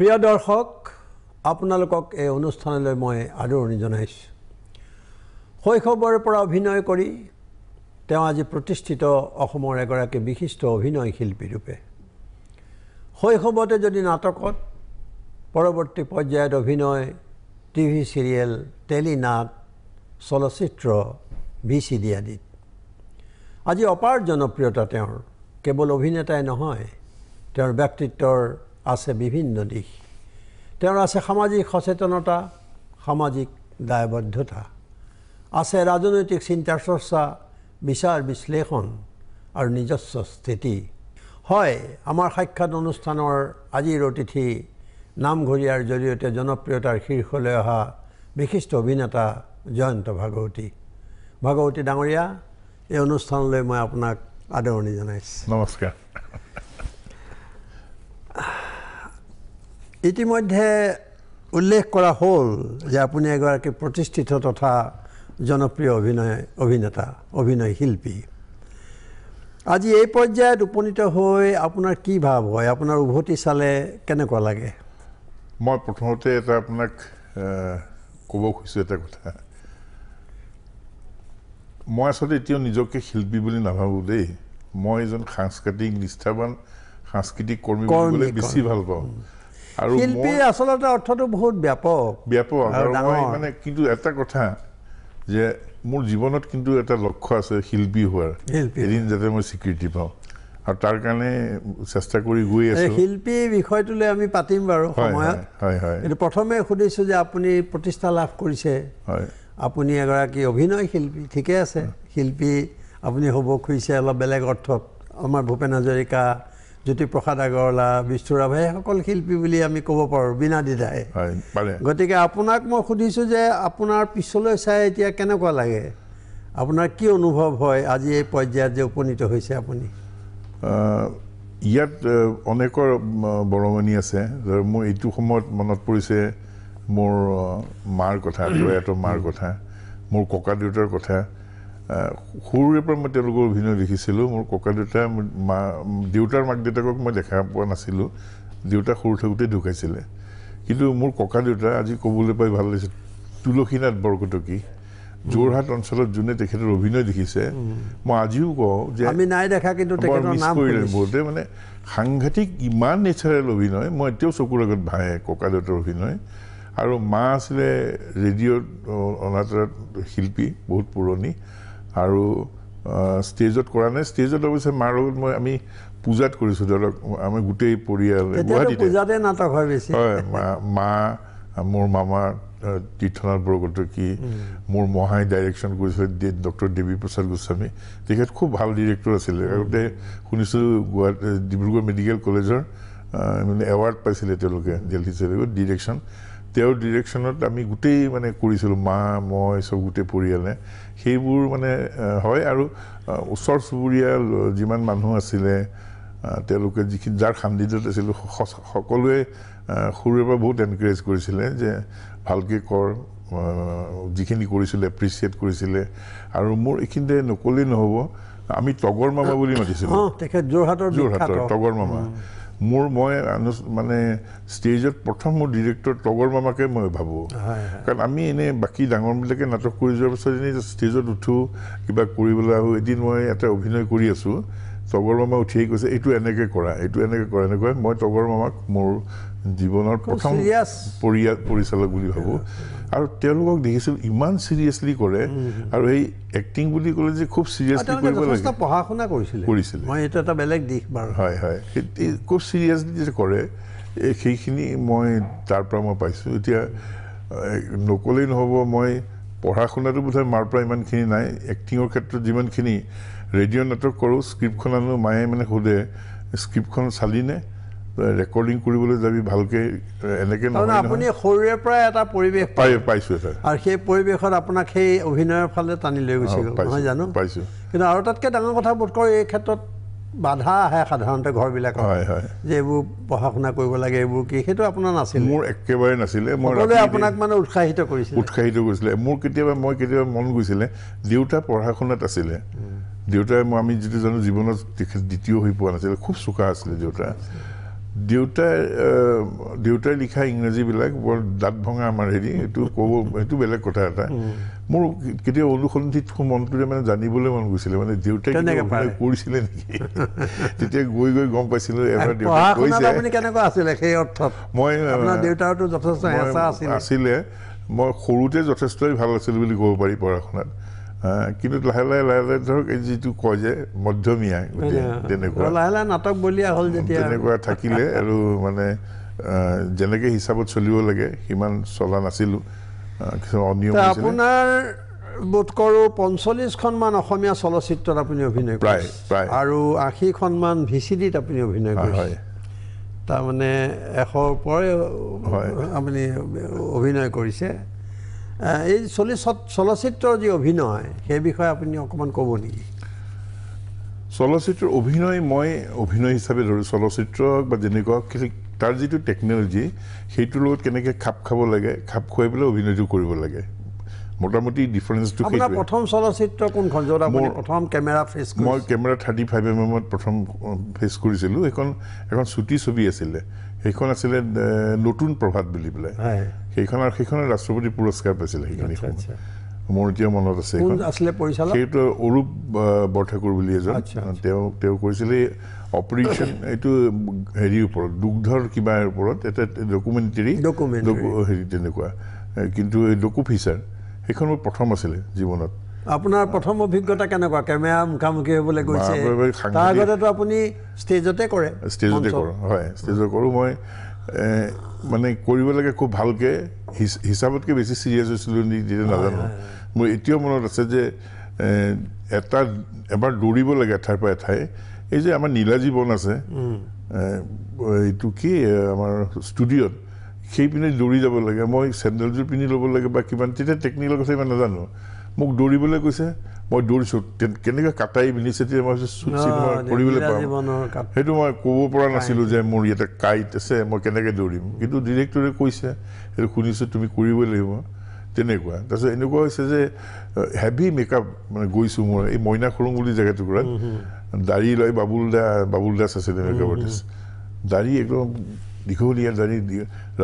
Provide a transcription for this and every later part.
প্ৰিয় দৰ্শক আপোনালোকক এই অনুষ্ঠানলৈ মই আদৰণি জনাইছোঁ শৈশৱৰ পৰা অভিনয় কৰি তেওঁ আজি প্ৰতিষ্ঠিত অসমৰ এগৰাকী বিশিষ্ট অভিনয় শিল্পীৰূপে শৈশৱতে যদি নাটকত পৰৱৰ্তী পৰ্যায়ত অভিনয় টি ভি চিৰিয়েল টেলি নাট চলচ্চিত্ৰ ভি চি ডি আদিত আজি অপাৰ জনপ্ৰিয়তা তেওঁৰ কেৱল অভিনেতাই নহয় তেওঁৰ ব্যক্তিত্বৰ আছে বিভিন্ন দিশ তেওঁৰ আছে সামাজিক সচেতনতা সামাজিক দায়বদ্ধতা আছে ৰাজনৈতিক চিন্তা চৰ্চা বিচাৰ বিশ্লেষণ আৰু নিজস্ব স্থিতি হয় আমাৰ সাক্ষাৎ অনুষ্ঠানৰ আজিৰ অতিথি নামঘৰীয়াৰ জৰিয়তে জনপ্ৰিয়তাৰ শীৰ্ষলৈ অহা বিশিষ্ট অভিনেতা জয়ন্ত ভাগৱতী ভাগৱতী ডাঙৰীয়া এই অনুষ্ঠানলৈ মই আপোনাক আদৰণি জনাইছোঁ নমস্কাৰ ইতিমধ্যে উল্লেখ কৰা হ'ল যে আপুনি এগৰাকী প্ৰতিষ্ঠিত তথা জনপ্ৰিয় অভিনয় অভিনেতা অভিনয় শিল্পী আজি এই পৰ্যায়ত উপনীত হৈ আপোনাৰ কি ভাৱ হয় আপোনাৰ উভতি চালে কেনেকুৱা লাগে মই প্ৰথমতে এটা আপোনাক ক'ব খুজিছোঁ এটা কথা মই আচলতে এতিয়াও নিজকে শিল্পী বুলি নাভাবোঁ দেই মই এজন সাংস্কৃতিক নিষ্ঠাবান সাংস্কৃতিক কৰ্মী বেছি ভাল পাওঁ শিল্পীৰ আচলতে অৰ্থটো যে মোৰ জীৱনত কিন্তু এটা লক্ষ্য আছে শিল্পী হোৱাৰ এদিন যাতে মই স্বীকৃতি পাওঁ আৰু তাৰ কাৰণে চেষ্টা কৰি গৈ আছো শিল্পী বিষয়টোলৈ আমি পাতিম বাৰু কিন্তু প্ৰথমে সুধিছোঁ যে আপুনি প্ৰতিষ্ঠা লাভ কৰিছে হয় আপুনি এগৰাকী অভিনয় শিল্পী ঠিকে আছে শিল্পী আপুনি হ'ব খুজিছে অলপ বেলেগ অৰ্থত আমাৰ ভূপেন হাজৰিকা জ্যোতিপ্ৰসাদ আগৰৱালা বিষ্ণুৰাভা এইসকল শিল্পী বুলি আমি ক'ব পাৰোঁ বিনা দ্বিধাই গতিকে আপোনাক মই সুধিছোঁ যে আপোনাৰ পিছলৈ চাই এতিয়া কেনেকুৱা লাগে আপোনাৰ কি অনুভৱ হয় আজি এই পৰ্যায়ত যে উপনীত হৈছে আপুনি ইয়াত অনেকৰ বৰঙণি আছে মোৰ এইটো সময়ত মনত পৰিছে মোৰ মাৰ কথা দেউতাৰ মাৰ কথা মোৰ ককা দেউতাৰ কথা সৰুৰে পৰা মই তেওঁলোকৰ অভিনয় দেখিছিলোঁ মোৰ ককা দেউতাই মা দেউতাৰ মাক দেউতাকক মই দেখা পোৱা নাছিলোঁ দেউতা সৰু থাকোঁতে ঢুকাইছিলে কিন্তু মোৰ ককা দেউতা আজি ক'বলৈ পাই ভাল লাগিছে তুলসীনাথ বৰকটকী যোৰহাট অঞ্চলত যোনে তেখেতৰ অভিনয় দেখিছে মই আজিও কওঁ যে আমি নাই দেখা কিন্তু বহুতে মানে সাংঘাটিক ইমান নেচাৰেল অভিনয় মই এতিয়াও চকুৰ আগত ভাহে ককা দেউতাৰ অভিনয় আৰু মা আছিলে ৰেডিঅ' অনাতৰাত শিল্পী বহুত পুৰণি আৰু ষ্টেজত কৰা নাই ষ্টেজত অৱশ্যে মাৰ লগত মই আমি পূজাত কৰিছোঁ ধৰক আমি গোটেই পৰিয়াল গুৱাহাটীতে নাটক হয় বেছি হয় মা মোৰ মামা তীৰ্থনাথ বৰকটকী মোৰ মহাই ডাইৰেকশ্যন কৰিছিলে ডক্টৰ দেৱী প্ৰসাদ গোস্বামী তেখেত খুব ভাল ডিৰেক্টৰ আছিলে আগতে শুনিছোঁ গুৱাহাটী ডিব্ৰুগড় মেডিকেল কলেজৰ মানে এৱাৰ্ড পাইছিলে তেওঁলোকে দিল্লী ডিৰেকশ্যন তেওঁৰ ডিৰেকশ্যনত আমি গোটেই মানে কৰিছিলোঁ মা মই চব গোটেই পৰিয়ালে সেইবোৰ মানে হয় আৰু ওচৰ চুবুৰীয়া যিমান মানুহ আছিলে তেওঁলোকে যিখিনি যাৰ খান্দিডত আছিলোঁ সকলোৱে সৰুৰে পৰা বহুত এনকাৰেজ কৰিছিলে যে ভালকৈ কৰ যিখিনি কৰিছিলে এপ্ৰিচিয়েট কৰিছিলে আৰু মোৰ এইখিনিতে নক'লেই নহ'ব আমি তগৰ মামা বুলি মাতিছিলোঁ যোৰহাটৰ যোৰহাটৰ তগৰ মামা মোৰ মই মানে ষ্টেজত প্ৰথম মোৰ ডিৰেক্টৰ তগৰ মামাকে মই ভাবোঁ কাৰণ আমি এনেই বাকী ডাঙৰবিলাকে নাটক কৰি যোৱাৰ পিছত এনেই ষ্টেজত উঠোঁ কিবা কৰিবলৈ আহোঁ এদিন মই এটা অভিনয় কৰি আছোঁ তগৰ মামা উঠি আহি কৈছে এইটো এনেকৈ কৰা এইটো এনেকৈ কৰা এনেকুৱা মই তগৰ মামাক মোৰ জীৱনৰ প্ৰথম পৰিচালক বুলি ভাবোঁ আৰু তেওঁলোকক দেখিছিল ইমান চিৰিয়াছলি কৰে আৰু এই এক্টিং বুলি ক'লে যে খুব চিৰিয়াছলি কৰিব লাগে পঢ়া শুনা কৰিছিল কৰিছিল মই এইটো এটা বেলেগ দিশ বাৰু হয় হয় খুব চিৰিয়াছলি যে কৰে এই সেইখিনি মই তাৰ পৰা মই পাইছোঁ এতিয়া নক'লেই নহ'ব মই পঢ়া শুনাটো বোধহয় মাৰ পৰা ইমানখিনি নাই এক্টিঙৰ ক্ষেত্ৰত যিমানখিনি ৰেডিঅ' নাটক কৰোঁ স্ক্ৰিপ্টখন আনো মায়ে মানে সোধে স্ক্ৰিপ্টখন চালিনে ৰেকৰ্ডিং কৰিবলৈ যাবি ভালকৈ এনেকৈ নহয় আপুনি সৰুৰে পৰা এটা পৰিৱেশ পাই পাইছোঁ আৰু সেই পৰিৱেশত আপোনাক সেই অভিনয়ৰ ফালে টানি লৈ গৈছিল নহয় জানো পাইছোঁ কিন্তু আৰু তাতকৈ ডাঙৰ কথা বোধ কৰোঁ এই ক্ষেত্ৰত বাধা আহে সাধাৰণতে ঘৰবিলাকত হয় হয় যে এইবোৰ পঢ়া শুনা কৰিব লাগে এইবোৰ কি সেইটো আপোনাৰ নাছিল মোৰ একেবাৰে নাছিলে মই আপোনাক মানে উৎসাহিত কৰিছিল উৎসাহিত কৰিছিলে মোৰ কেতিয়াবা মই কেতিয়াবা মন গৈছিলে দেউতা পঢ়া শুনাত আছিলে দেউতাই মই আমি যিটো জানো জীৱনত তেখেত দ্বিতীয় হৈ পোৱা নাছিলে খুব চোকা আছিলে দেউতা দেউতাই দেউতাই লিখা ইংৰাজীবিলাক বৰ দাঁত ভঙা আমাৰ হেৰি এইটো ক'ব সেইটো বেলেগ কথা এটা মোৰ কেতিয়াও অনুসন্ধিত মনটোৰে মানে জানিবলৈ মন গৈছিলে মানে দেউতাই কৰিছিলে নেকি তেতিয়া গৈ গৈ গম পাইছিলো আছিলে মই সৰুতে যথেষ্টই ভাল আছিলো বুলি ক'ব পাৰি পঢ়া শুনাত কিন্তু লাহে লাহে লাহে লাহে ধৰক এই যিটো কয় যে মধ্যমীয়া তেনেকুৱা লাহে লাহে নাটক বলীয়া হ'ল যেতিয়া তেনেকুৱা থাকিলে আৰু মানে যেনেকে হিচাপত চলিব লাগে সিমান চলা নাছিলো অনিয়ম আপোনাৰ বোধ কৰো পঞ্চল্লিছখনমান অসমীয়া চলচ্চিত্ৰত আপুনি অভিনয় প্ৰায় আৰু আশীখনমান ভি চি ডিত আপুনি অভিনয় হয় তাৰমানে এশৰ ওপৰে আপুনি অভিনয় কৰিছে এই চলি চলচ্চিত্ৰৰ যি অভিনয় সেই বিষয়ে আপুনি অকণমান ক'ব নেকি চলচ্চিত্ৰৰ অভিনয় মই অভিনয় হিচাপে ধৰোঁ চলচ্চিত্ৰ বা যেনেকুৱা তাৰ যিটো টেকন'লজি সেইটোৰ লগত কেনেকৈ খাপ খাব লাগে খাপ খুৱাই পেলাই অভিনয়টো কৰিব লাগে মোটামুটি ডিফাৰেঞ্চটো প্ৰথম চলচ্চিত্ৰ কোনখন য'ত আপুনি প্ৰথম কেমেৰা ফেচ মই কেমেৰা থাৰ্টি ফাইভ এম এমত প্ৰথম ফেচ কৰিছিলোঁ সেইখন এখন চুটি ছবি আছিলে সেইখন আছিলে নতুন প্ৰভাত বুলি পেলাই সেইখন আৰু সেইখনে ৰাষ্ট্ৰপতি পুৰস্কাৰ পাইছিলে সেইখন মোৰ এতিয়া মনত আছে সেইটো অৰূপ বৰঠাকুৰ বুলি এজন তেওঁ তেওঁ কৰিছিলে অপাৰেশ্যন এইটো হেৰিৰ ওপৰত দুগ্ধৰ কিবা ওপৰত এটা ডকুমেণ্টেৰী হেৰি তেনেকুৱা কিন্তু এই ডকু ফিচাৰ সেইখন মোৰ প্ৰথম আছিলে জীৱনত আপোনাৰ প্ৰথম অভিজ্ঞতা কেনেকুৱা কেমেৰা মুখামুখি হ'বলৈ গৈছে তাৰ আগতেতো আপুনি ষ্টেজতে কৰে ষ্টেজতে কৰোঁ হয় ষ্টেজত কৰোঁ মই মানে কৰিব লাগে খুব ভালকৈ হিচাপতকৈ বেছি চিৰিয়াছ হৈছিলোঁ নেকি নাজানো মোৰ এতিয়াও মনত আছে যে এটা এবাৰ দৌৰিব লাগে এঠাইৰ পৰা এঠাই এই যে আমাৰ নীলাজী বন আছে এইটো কি আমাৰ ষ্টুডিঅ'ত সেইপিনে দৌৰি যাব লাগে মই চেণ্ডেলযোৰ পিন্ধি ল'ব লাগে বা কিমান তেতিয়া টেকনিকেল কথা ইমান নাজানো মোক দৌৰিবলৈ কৈছে মই দৌৰিছোঁ কেনেকৈ কাটাই ইনিচিয়েটিভ মই কৰিবলৈ পাৰোঁ সেইটো মই ক'ব পৰা নাছিলোঁ যে মোৰ ইয়াতে কাইট আছে মই কেনেকৈ দৌৰিম কিন্তু ডিৰেক্টৰে কৈছে সেইটো শুনিছোঁ তুমি কৰিবই লাগিব তেনেকুৱা তাৰপিছত এনেকুৱা হৈছে যে হেভি মেকআপ মানে গৈছোঁ মোৰ এই মইনা খুৰুং বুলি জেগাটুকুৰাত দাড়ি লয় বাবুল দা বাবুল দাস আছিলে মেকআপ আৰ্টিষ্ট দাড়ি একদম দীঘলীয়া দাড়ি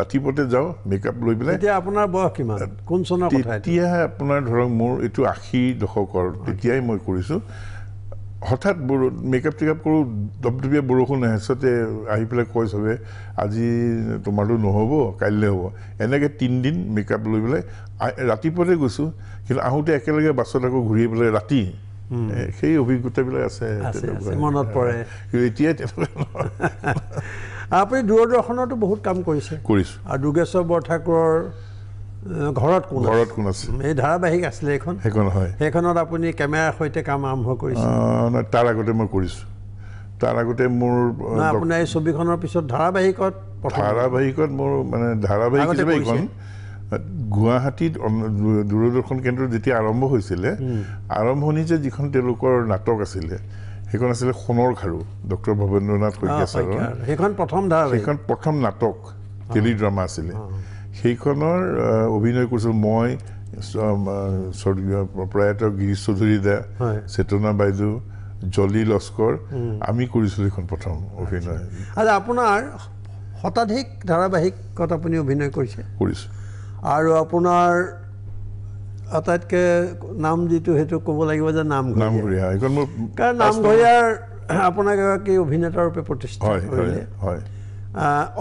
ৰাতিপুৱাতে যাওঁ মেকআপ লৈ পেলাই আপোনাৰ বয়স কিমান কোন চনৰ তেতিয়াহে আপোনাৰ ধৰক মোৰ এইটো আশী দশকৰ তেতিয়াই মই কৰিছোঁ হঠাৎ বৰ মেকআপ টেকআপ কৰোঁ দপদপীয়া বৰষুণ আহে চতে আহি পেলাই কয় চবে আজি তোমাৰতো নহ'ব কাইলৈ হ'ব এনেকৈ তিনিদিন মেকআপ লৈ পেলাই ৰাতিপুৱাতে গৈছোঁ কিন্তু আহোঁতে একেলগে বাছত আকৌ ঘূৰি পেলাই ৰাতি সেই অভিজ্ঞতাবিলাক আছে মনত পৰে এতিয়াই তেনেকুৱা আপুনি দূৰদৰ্শনতো বহুত কাম কৰিছে কৰিছোঁ আৰু দুৰ্গেশ্বৰ বৰঠাকুৰৰ ঘৰত কোন ঘৰত কোন আছে এই ধাৰাবাহিক আছিলে এইখন সেইখন হয় সেইখনত আপুনি কেমেৰাৰ সৈতে কাম আৰম্ভ কৰিছে তাৰ আগতে মই কৰিছোঁ তাৰ আগতে মোৰ আপুনি এই ছবিখনৰ পিছত ধাৰাবাহিকত ধাৰাবাহিকত মোৰ মানে ধাৰাবাহিক হিচাপে এইখন গুৱাহাটীত দূৰদৰ্শন কেন্দ্ৰ যেতিয়া আৰম্ভ হৈছিলে আৰম্ভণি যে যিখন তেওঁলোকৰ নাটক আছিলে সেইখন আছিলে সোণৰ খাৰু ডক্টৰ ভৱেন্দ্ৰনাথ শইকীয়া ছাৰৰ সেইখন প্ৰথম সেইখন প্ৰথম নাটক টেলিড্ৰামা আছিলে সেইখনৰ অভিনয় কৰিছিলোঁ মই স্বৰ্গীয় প্ৰয়াত গিৰিশ চৌধুৰী দা চেতনা বাইদেউ জলি লস্কৰ আমি কৰিছিলোঁ সেইখন প্ৰথম অভিনয় আৰু আপোনাৰ শতাধিক ধাৰাবাহিকত আপুনি অভিনয় কৰিছে কৰিছোঁ আৰু আপোনাৰ আটাইতকৈ নাম যিটো সেইটো ক'ব লাগিব যে নামঘৰীয়া নামঘৰীয়াৰ আপোনাক এগৰাকী অভিনেতাৰূপে প্ৰতিষ্ঠা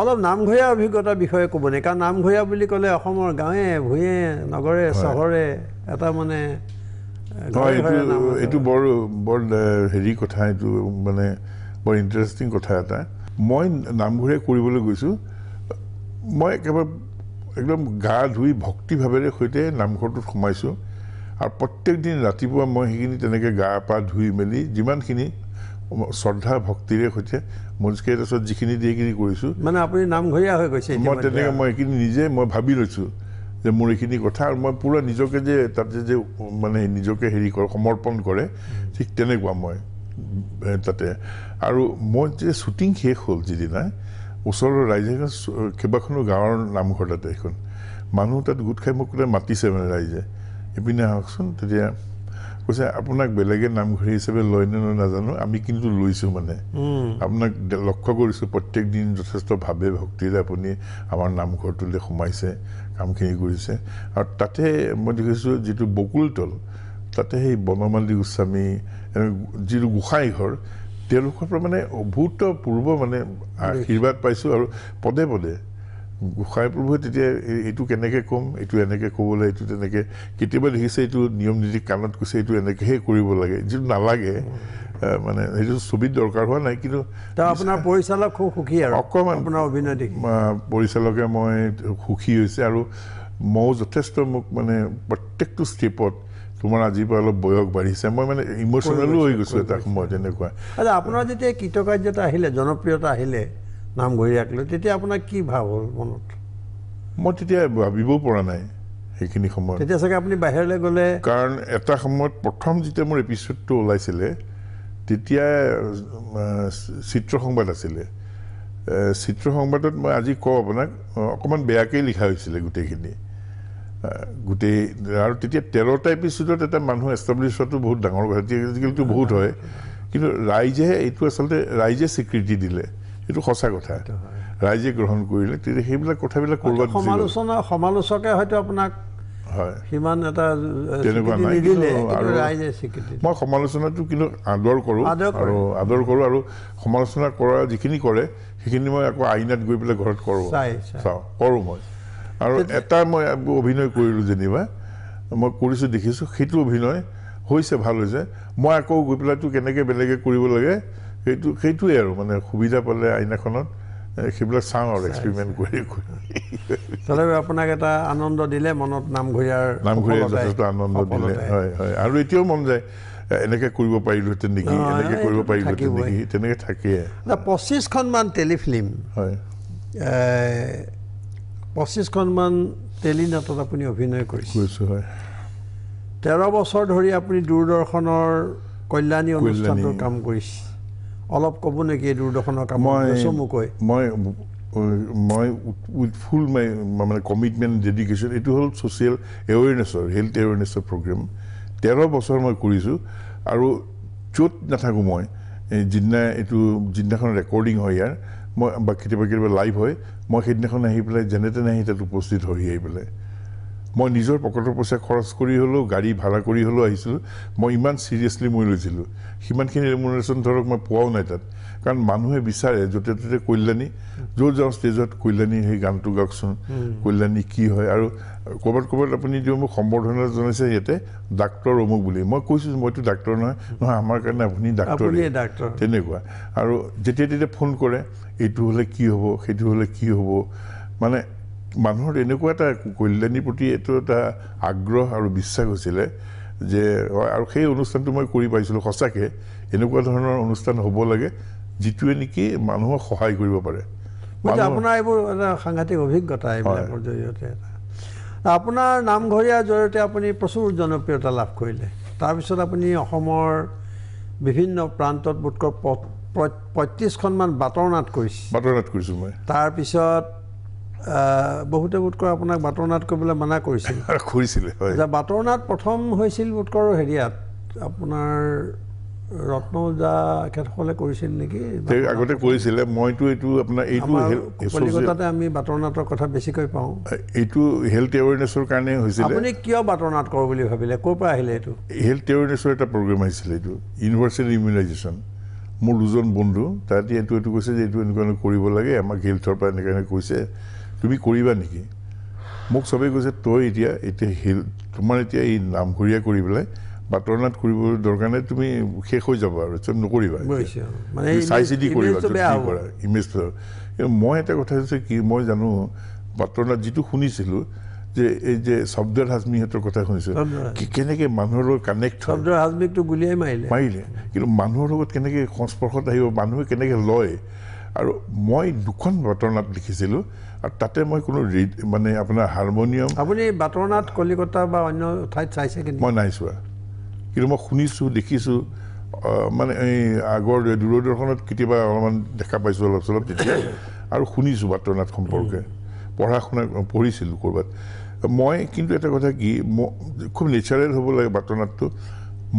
অলপ নামঘৰীয়া অভিজ্ঞতাৰ বিষয়ে ক'ব নেকি কাৰণ নামঘৰীয়া বুলি ক'লে অসমৰ গাঁৱে ভূঞে নগৰে চহৰে এটা মানে এইটো বৰ বৰ হেৰি কথা এইটো মানে বৰ ইণ্টাৰেষ্টিং কথা এটা মই নামঘৰীয়া কৰিবলৈ গৈছোঁ মই একেবাৰে একদম গা ধুই ভক্তিভাৱেৰে সৈতে নামঘৰটোত সোমাইছোঁ আৰু প্ৰত্যেকদিন ৰাতিপুৱা মই সেইখিনি তেনেকৈ গা পা ধুই মেলি যিমানখিনি শ্ৰদ্ধা ভক্তিৰে সৈতে মনস্কাৰ যিখিনি দিয়েখিনি কৰিছোঁ মানে আপুনি নামঘৰীয়া হৈ গৈছে মই তেনেকৈ মই সেইখিনি নিজে মই ভাবি লৈছোঁ যে মোৰ এইখিনি কথা আৰু মই পূৰা নিজকে যে তাতে যে মানে নিজকে হেৰি কৰে সমৰ্পণ কৰে ঠিক তেনেকুৱা মই তাতে আৰু মই যে শ্বুটিং শেষ হ'ল যিদিনাই ওচৰৰ ৰাইজে কেইবাখনো গাঁৱৰ নামঘৰ তাতে এইখন মানুহ তাত গোট খাই মোক মাতিছে মানে ৰাইজে এপিনে আহকচোন তেতিয়া কৈছে আপোনাক বেলেগে নামঘৰ হিচাপে লয় নে নহয় নাজানো আমি কিন্তু লৈছোঁ মানে আপোনাক লক্ষ্য কৰিছোঁ প্ৰত্যেক দিন ভাৱে ভক্তিৰে আপুনি আমাৰ নামঘৰটোলৈ সোমাইছে কামখিনি কৰিছে আৰু তাতে মই দেখিছোঁ যিটো বকুলতল তাতে সেই বনমালী গোস্বামী যিটো গোঁসাই ঘৰ তেওঁলোকৰ পৰা মানে অভূতপূৰ্ব মানে আশীৰ্বাদ পাইছোঁ আৰু পদে পদে গোসাঁই প্ৰভুৱে তেতিয়া এইটো কেনেকৈ ক'ম এইটো এনেকৈ ক'ব লাগে এইটো তেনেকৈ কেতিয়াবা দেখিছে এইটো নিয়ম নীতি কাণত কৈছে এইটো এনেকৈহে কৰিব লাগে যিটো নালাগে মানে সেইটো ছবিত দৰকাৰ হোৱা নাই কিন্তু আপোনাৰ পৰিচালক খুব সুখী আৰু অকণমান আপোনাৰ অভিনয় দেখি পৰিচালকে মই সুখী হৈছে আৰু ময়ো যথেষ্ট মোক মানে প্ৰত্যেকটো ষ্টেপত তোমাৰ আজিৰ পৰা অলপ বয়স বাঢ়িছে মই মানে ইম'চনেলো হৈ গৈছোঁ এটা সময়ত এনেকুৱা আচ্ছা আপোনাৰ যেতিয়া কৃতকাৰ্যতা আহিলে জনপ্ৰিয়তা আহিলে নামঘৰীয়াক লৈ তেতিয়া আপোনাৰ কি ভাৱ হ'ল মনত মই তেতিয়া ভাবিবও পৰা নাই সেইখিনি সময়ত তেতিয়া চাগে আপুনি বাহিৰলৈ গ'লে কাৰণ এটা সময়ত প্ৰথম যেতিয়া মোৰ এপিচ'ডটো ওলাইছিলে তেতিয়া চিত্ৰ সংবাদ আছিলে চিত্ৰ সংবাদত মই আজি কওঁ আপোনাক অকণমান বেয়াকৈ লিখা হৈছিলে গোটেইখিনি গোটেই আৰু তেতিয়া তেৰটা এপিচডত এটা মানুহ এষ্টাব্লিছ হোৱাটো বহুত ডাঙৰ কথা আজিকালিতো বহুত হয় কিন্তু ৰাইজে এইটো আচলতে ৰাইজে স্বীকৃতি দিলে এইটো সঁচা কথা ৰাইজে গ্ৰহণ কৰিলে তেতিয়া সেইবিলাক কথাবিলাক কৰোবাত সমালোচনা সমালোচকে হয়তো আপোনাক মই সমালোচনাটো কিন্তু আদৰ কৰোঁ আৰু আদৰ কৰোঁ আৰু সমালোচনা কৰা যিখিনি কৰে সেইখিনি মই আকৌ আইনাত গৈ পেলাই ঘৰত কৰোঁ চাওঁ কৰোঁ মই আৰু এটা মই অভিনয় কৰিলো যেনিবা মই কৰিছো দেখিছো সেইটো অভিনয় হৈছে ভাল হৈছে মই আকৌ গৈ পেলাই তোৰ কেনেকৈ বেলেগে কৰিব লাগে সেইটো সেইটোৱে আৰু মানে সুবিধা পালে আইনাখনত সেইবিলাক চাওঁ আৰু এক্সপেৰিমেণ্ট কৰি তথাপি আপোনাক এটা আনন্দ দিলে মনত নামঘৰীয়াৰ নামঘৰীয়া যথেষ্ট আনন্দ দিলে হয় হয় আৰু এতিয়াও মন যায় এনেকে কৰিব পাৰিলোহেঁতেন নেকি এনেকে কৰিব পাৰিলোহেঁতেন নেকি তেনেকে থাকেই পঁচিছখনমান টেলিফিল্ম হয় পঁচিছখনমান টেলি নাটত আপুনি অভিনয় কৰিছে হয় তেৰ বছৰ ধৰি আপুনি দূৰদৰ্শনৰ কল্যাণী অনুষ্ঠানটো কাম কৰিছে অলপ ক'ব নেকি দূৰদৰ্শনৰ কাম মই চমুকৈ মই মই উইথ ফুল মাই মানে কমিটমেণ্ট ডেডিকেশ্যন এইটো হ'ল ছ'চিয়েল এৱেৰনেছৰ হেল্থ এৱেৰনেছৰ প্ৰগ্ৰেম তেৰ বছৰ মই কৰিছোঁ আৰু য'ত নাথাকোঁ মই যিদিনা এইটো যিদিনাখন ৰেকৰ্ডিং হয় ইয়াৰ মই কেতিয়াবা কেতিয়াবা লাইভ হয় মই সেইদিনাখন আহি পেলাই যেনে তেনে আহি তাত উপস্থিত হৈ আহি পেলাই মই নিজৰ পকেটৰ পইচা খৰচ কৰি হ'লেও গাড়ী ভাড়া কৰি হ'লেও আহিছিলোঁ মই ইমান চিৰিয়াছলি মই লৈছিলোঁ সিমানখিনি ৰেমুনেশ্যন ধৰক মই পোৱাও নাই তাত কাৰণ মানুহে বিচাৰে য'তে ত'তে কল্যাণী য'ত যাওঁ ষ্টেজত কল্যাণী সেই গানটো গাওকচোন কল্যাণী কি হয় আৰু ক'ৰবাত ক'ৰবাত আপুনি যদি মোক সম্বৰ্ধনা জনাইছে ইয়াতে ডাক্তৰ অমুক বুলি মই কৈছোঁ যে মইতো ডাক্তৰ নহয় নহয় আমাৰ কাৰণে আপুনি ডাক্তৰ ডাক্তৰ তেনেকুৱা আৰু যেতিয়া তেতিয়া ফোন কৰে এইটো হ'লে কি হ'ব সেইটো হ'লে কি হ'ব মানে মানুহৰ এনেকুৱা এটা কল্যাণীৰ প্ৰতি এইটো এটা আগ্ৰহ আৰু বিশ্বাস হৈছিলে যে আৰু সেই অনুষ্ঠানটো মই কৰি পাইছিলোঁ সঁচাকৈ এনেকুৱা ধৰণৰ অনুষ্ঠান হ'ব লাগে যিটোৱে নেকি মানুহক সহায় কৰিব পাৰে আপোনাৰ এইবোৰ এটা সাংঘাতিক অভিজ্ঞতা এইবিলাকৰ জৰিয়তে আপোনাৰ নামঘৰীয়াৰ জৰিয়তে আপুনি প্ৰচুৰ জনপ্ৰিয়তা লাভ কৰিলে তাৰপিছত আপুনি অসমৰ বিভিন্ন প্ৰান্তত বোধকৰ পঁয়ত্ৰিছখনমান বাটৰ নাট কৰিছে বাটৰ নাট কৰিছোঁ মই তাৰপিছত বহুতে বোধকৰ আপোনাক বাটৰ নাট কৰিবলৈ মানা কৰিছিল খুৰিছিলে বাটৰ নাট প্ৰথম হৈছিল বোধকৰ হেৰিয়াত আপোনাৰ ৰত্নজা একেসকলে কৰিছিল নেকি আগতে কৰিছিলে মইতো এইটো আপোনাৰ এইটো কলিকতাতে আমি বাটৰ নাটৰ কথা বেছিকৈ পাওঁ এইটো হেলথ এৱেৰনেছৰ কাৰণে হৈছিল আপুনি কিয় বাটৰ নাট কৰোঁ বুলি ভাবিলে ক'ৰ পৰা আহিলে এইটো হেলথ এৱেৰনেছৰ এটা প্ৰগ্ৰেম আহিছিলে এইটো ইউনিভাৰ্চেল ইমিউনাইজেশ্যন মোৰ দুজন বন্ধু তাহাঁতি এইটো এইটো কৈছে যে এইটো এনেকুৱা কৰিব লাগে আমাক হেলথৰ পৰা এনেকৈ এনেকৈ কৈছে তুমি কৰিবা নেকি মোক চবেই কৈছে তই এতিয়া এতিয়া হিল তোমাৰ এতিয়া এই নামঘৰীয়া কৰি পেলাই বাটৰ নাট কৰিব দৰকাৰ নাই তুমি শেষ হৈ যাবা আৰু চব নকৰিবা চাই চিতি কৰিবা ইমেজটো মই এটা কথা হৈছে কি মই জানো বাটৰ নাট যিটো শুনিছিলোঁ যে এই যে চব্দাৰ হাজমিহঁতৰ কথা শুনিছোঁ কেনেকৈ মানুহৰ লগত কানেক্ট চব্দাৰ হাজমিকটো গুলিয়াই মাৰিলে মাৰিলে কিন্তু মানুহৰ লগত কেনেকৈ সংস্পৰ্শত আহিব মানুহে কেনেকৈ লয় আৰু মই দুখন বাটৰ নাট লিখিছিলোঁ আৰু তাতে মই কোনো মানে আপোনাৰ হাৰমনিয়াম আপুনি বাটৰনাথ কলিকতা বা অন্য ঠাইত চাইছে কিন্তু মই নাই চোৱা কিন্তু মই শুনিছোঁ দেখিছোঁ মানে এই আগৰ দূৰদৰ্শনত কেতিয়াবা অলপমান দেখা পাইছোঁ অলপ চলপ তেতিয়া আৰু শুনিছোঁ বাটৰনাথ সম্পৰ্কে পঢ়া শুনা পঢ়িছিলোঁ ক'ৰবাত মই কিন্তু এটা কথা কি মই খুব নেচাৰেল হ'ব লাগে বাটৰনাথটো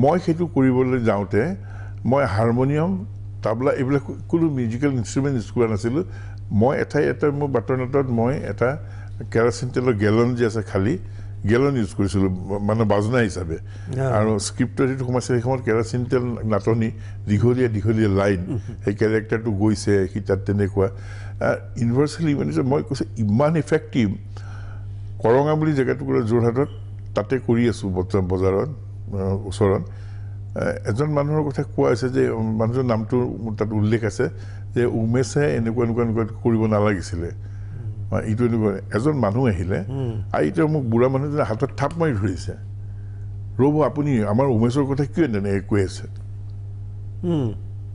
মই সেইটো কৰিবলৈ যাওঁতে মই হাৰমনিয়াম তাবলা এইবিলাক কোনো মিউজিকেল ইনষ্ট্ৰুমেণ্ট ইউজ কৰা নাছিলোঁ মই এঠাই এটা মোৰ নাটত মই এটা কেৰাচিন তেলৰ গেলন যে আছে খালি গেলন ইউজ কৰিছিলোঁ মানে বাজনা হিচাপে আৰু স্ক্ৰিপ্টত যিটো সোমাইছে সেই সময়ত কেৰাচিন তেল নাটনি দীঘলীয়া দীঘলীয়া লাইন সেই কেৰেক্টাৰটো গৈছে সি তাত তেনেকুৱা ইনভাৰ্চেলি মানে যে মই কৈছোঁ ইমান ইফেক্টিভ কৰঙা বুলি জেগাটো জেগাটুকুৰা যোৰহাটত তাতে কৰি আছোঁ বৰ্তমান বজাৰত ওচৰত এজন মানুহৰ কথা কোৱা হৈছে যে মানুহজনৰ নামটো মোৰ তাত উল্লেখ আছে যে উমেশে এনেকুৱা এনেকুৱা এনেকুৱা কৰিব নালাগিছিলে ইটো এনেকুৱা এজন মানুহ আহিলে আৰু এতিয়া মোক বুঢ়া মানুহজনে হাতত থাপ মাৰি ধৰিছে ৰ'ব আপুনি আমাৰ উমেশৰ কথা কিয় এনেকৈ কৈ আছে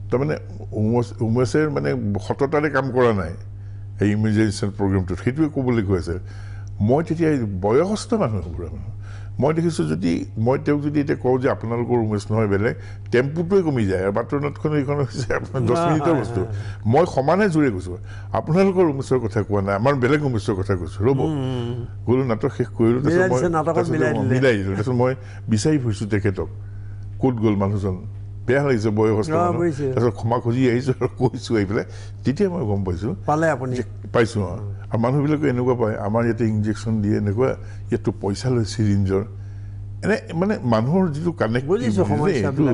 তাৰমানে উমেশে মানে সততাৰে কাম কৰা নাই এই ইমিজিয়েশ্যন প্ৰগ্ৰেমটোত সেইটোৱে ক'বলৈ কৈ আছে মই তেতিয়া বয়সস্থ মানুহ বুঢ়া মানুহ মই দেখিছোঁ যদি মই তেওঁক যদি এতিয়া কওঁ যে আপোনালোকৰ উমেশ নহয় বেলেগ টেম্পুটোৱে কমি যায় আৰু বাটৰ নটখন এইখন হৈছে আপোনাৰ দহ মিনিটৰ বস্তু মই সমানে জোৰে কৈছোঁ আপোনালোকৰ উমেশৰ কথা কোৱা নাই আমাৰ বেলেগ উমেশৰ কথা কৈছোঁ ৰ'ব গ'লোঁ নাটক শেষ কৰিলোঁ তাৰপিছত মই মিলাই দিলোঁ তাৰপিছত মই বিচাৰি ফুৰিছোঁ তেখেতক ক'ত গ'ল মানুহজন বেয়া লাগিছে বয় হস্পিটেলত ক্ষমা খুজি আহিছোঁ আৰু কৈছোঁ আহি পেলাই তেতিয়া মই গম পাইছোঁ পালে আপুনি পাইছোঁ অঁ আৰু মানুহবিলাকে এনেকুৱা পায় আমাৰ ইয়াতে ইনজেকশ্যন দিয়ে এনেকুৱা ইয়াততো পইচা লয় চিৰিঞ্জৰ এনে মানে মানুহৰ যিটো কানেক্টিভিটি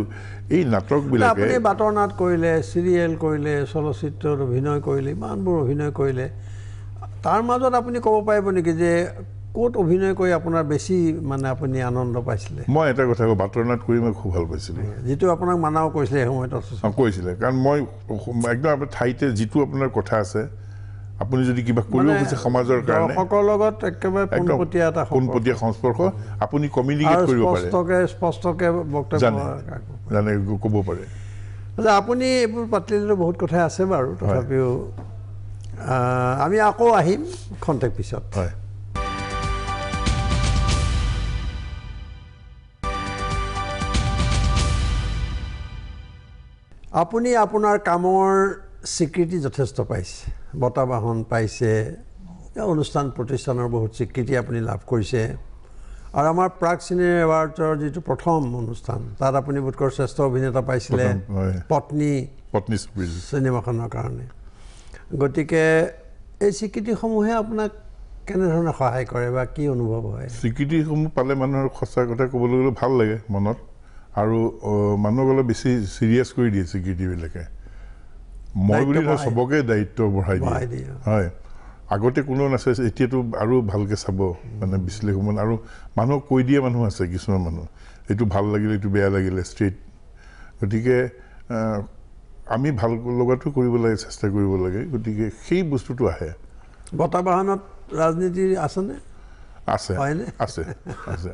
এই নাটকবিলাক আপুনি বাটৰ নাট কৰিলে চিৰিয়েল কৰিলে চলচ্চিত্ৰত অভিনয় কৰিলে ইমানবোৰ অভিনয় কৰিলে তাৰ মাজত আপুনি ক'ব পাৰিব নেকি যে কত অভিনয় কৰি আপোনাৰ বেছি মানে আপুনি আনন্দ পাইছিলে মই এটা কথা কওঁ বাটৰনাথ কৰি মই খুব ভাল পাইছিলোঁ যিটো আপোনাক মানাও কৈছিলে সেই সময়ত অঁ কৈছিলে কাৰণ মই একদম ঠাইতে যিটো আপোনাৰ কথা আছে আপুনি যদি কিবা কৰিব খুজিছে সমাজৰ কাৰণে সকলো লগত একেবাৰে পোনপটীয়া এটা পোনপটীয়া সংস্পৰ্শ আপুনি কমিউনিকেট কৰিব পাৰে স্পষ্টকে স্পষ্টকে বক্তব্য জানে ক'ব পাৰে মানে আপুনি এইবোৰ পাতিলেতো বহুত কথাই আছে বাৰু তথাপিও আমি আকৌ আহিম খন্তেক পিছত হয় আপুনি আপোনাৰ কামৰ স্বীকৃতি যথেষ্ট পাইছে বঁটা বাহন পাইছে অনুষ্ঠান প্ৰতিষ্ঠানৰ বহুত স্বীকৃতি আপুনি লাভ কৰিছে আৰু আমাৰ প্ৰাক চিনেমা এৱাৰ্ডৰ যিটো প্ৰথম অনুষ্ঠান তাত আপুনি বোধকৰ শ্ৰেষ্ঠ অভিনেতা পাইছিলে পত্নী পত্নী চিনেমাখনৰ কাৰণে গতিকে এই স্বীকৃতিসমূহে আপোনাক কেনেধৰণে সহায় কৰে বা কি অনুভৱ হয় স্বীকৃতিসমূহ পালে মানুহৰ সঁচা কথা ক'বলৈ গ'লে ভাল লাগে মনত আৰু মানুহসকলে বেছি চিৰিয়াছ কৰি দিয়ে ছিকিউৰিটিবিলাকে মই বুলি মই চবকে দায়িত্ব বঢ়াই দিয়ে হয় আগতে কোনো নাছিল এতিয়াতো আৰু ভালকৈ চাব মানে বিশ্লেষণ আৰু মানুহক কৈ দিয়া মানুহ আছে কিছুমান মানুহ এইটো ভাল লাগিলে এইটো বেয়া লাগিলে ষ্ট্ৰেইট গতিকে আমি ভাল লগাটো কৰিব লাগে চেষ্টা কৰিব লাগে গতিকে সেই বস্তুটো আহে বতাহ বাহানত ৰাজনীতি আছেনে আছে আছে আছে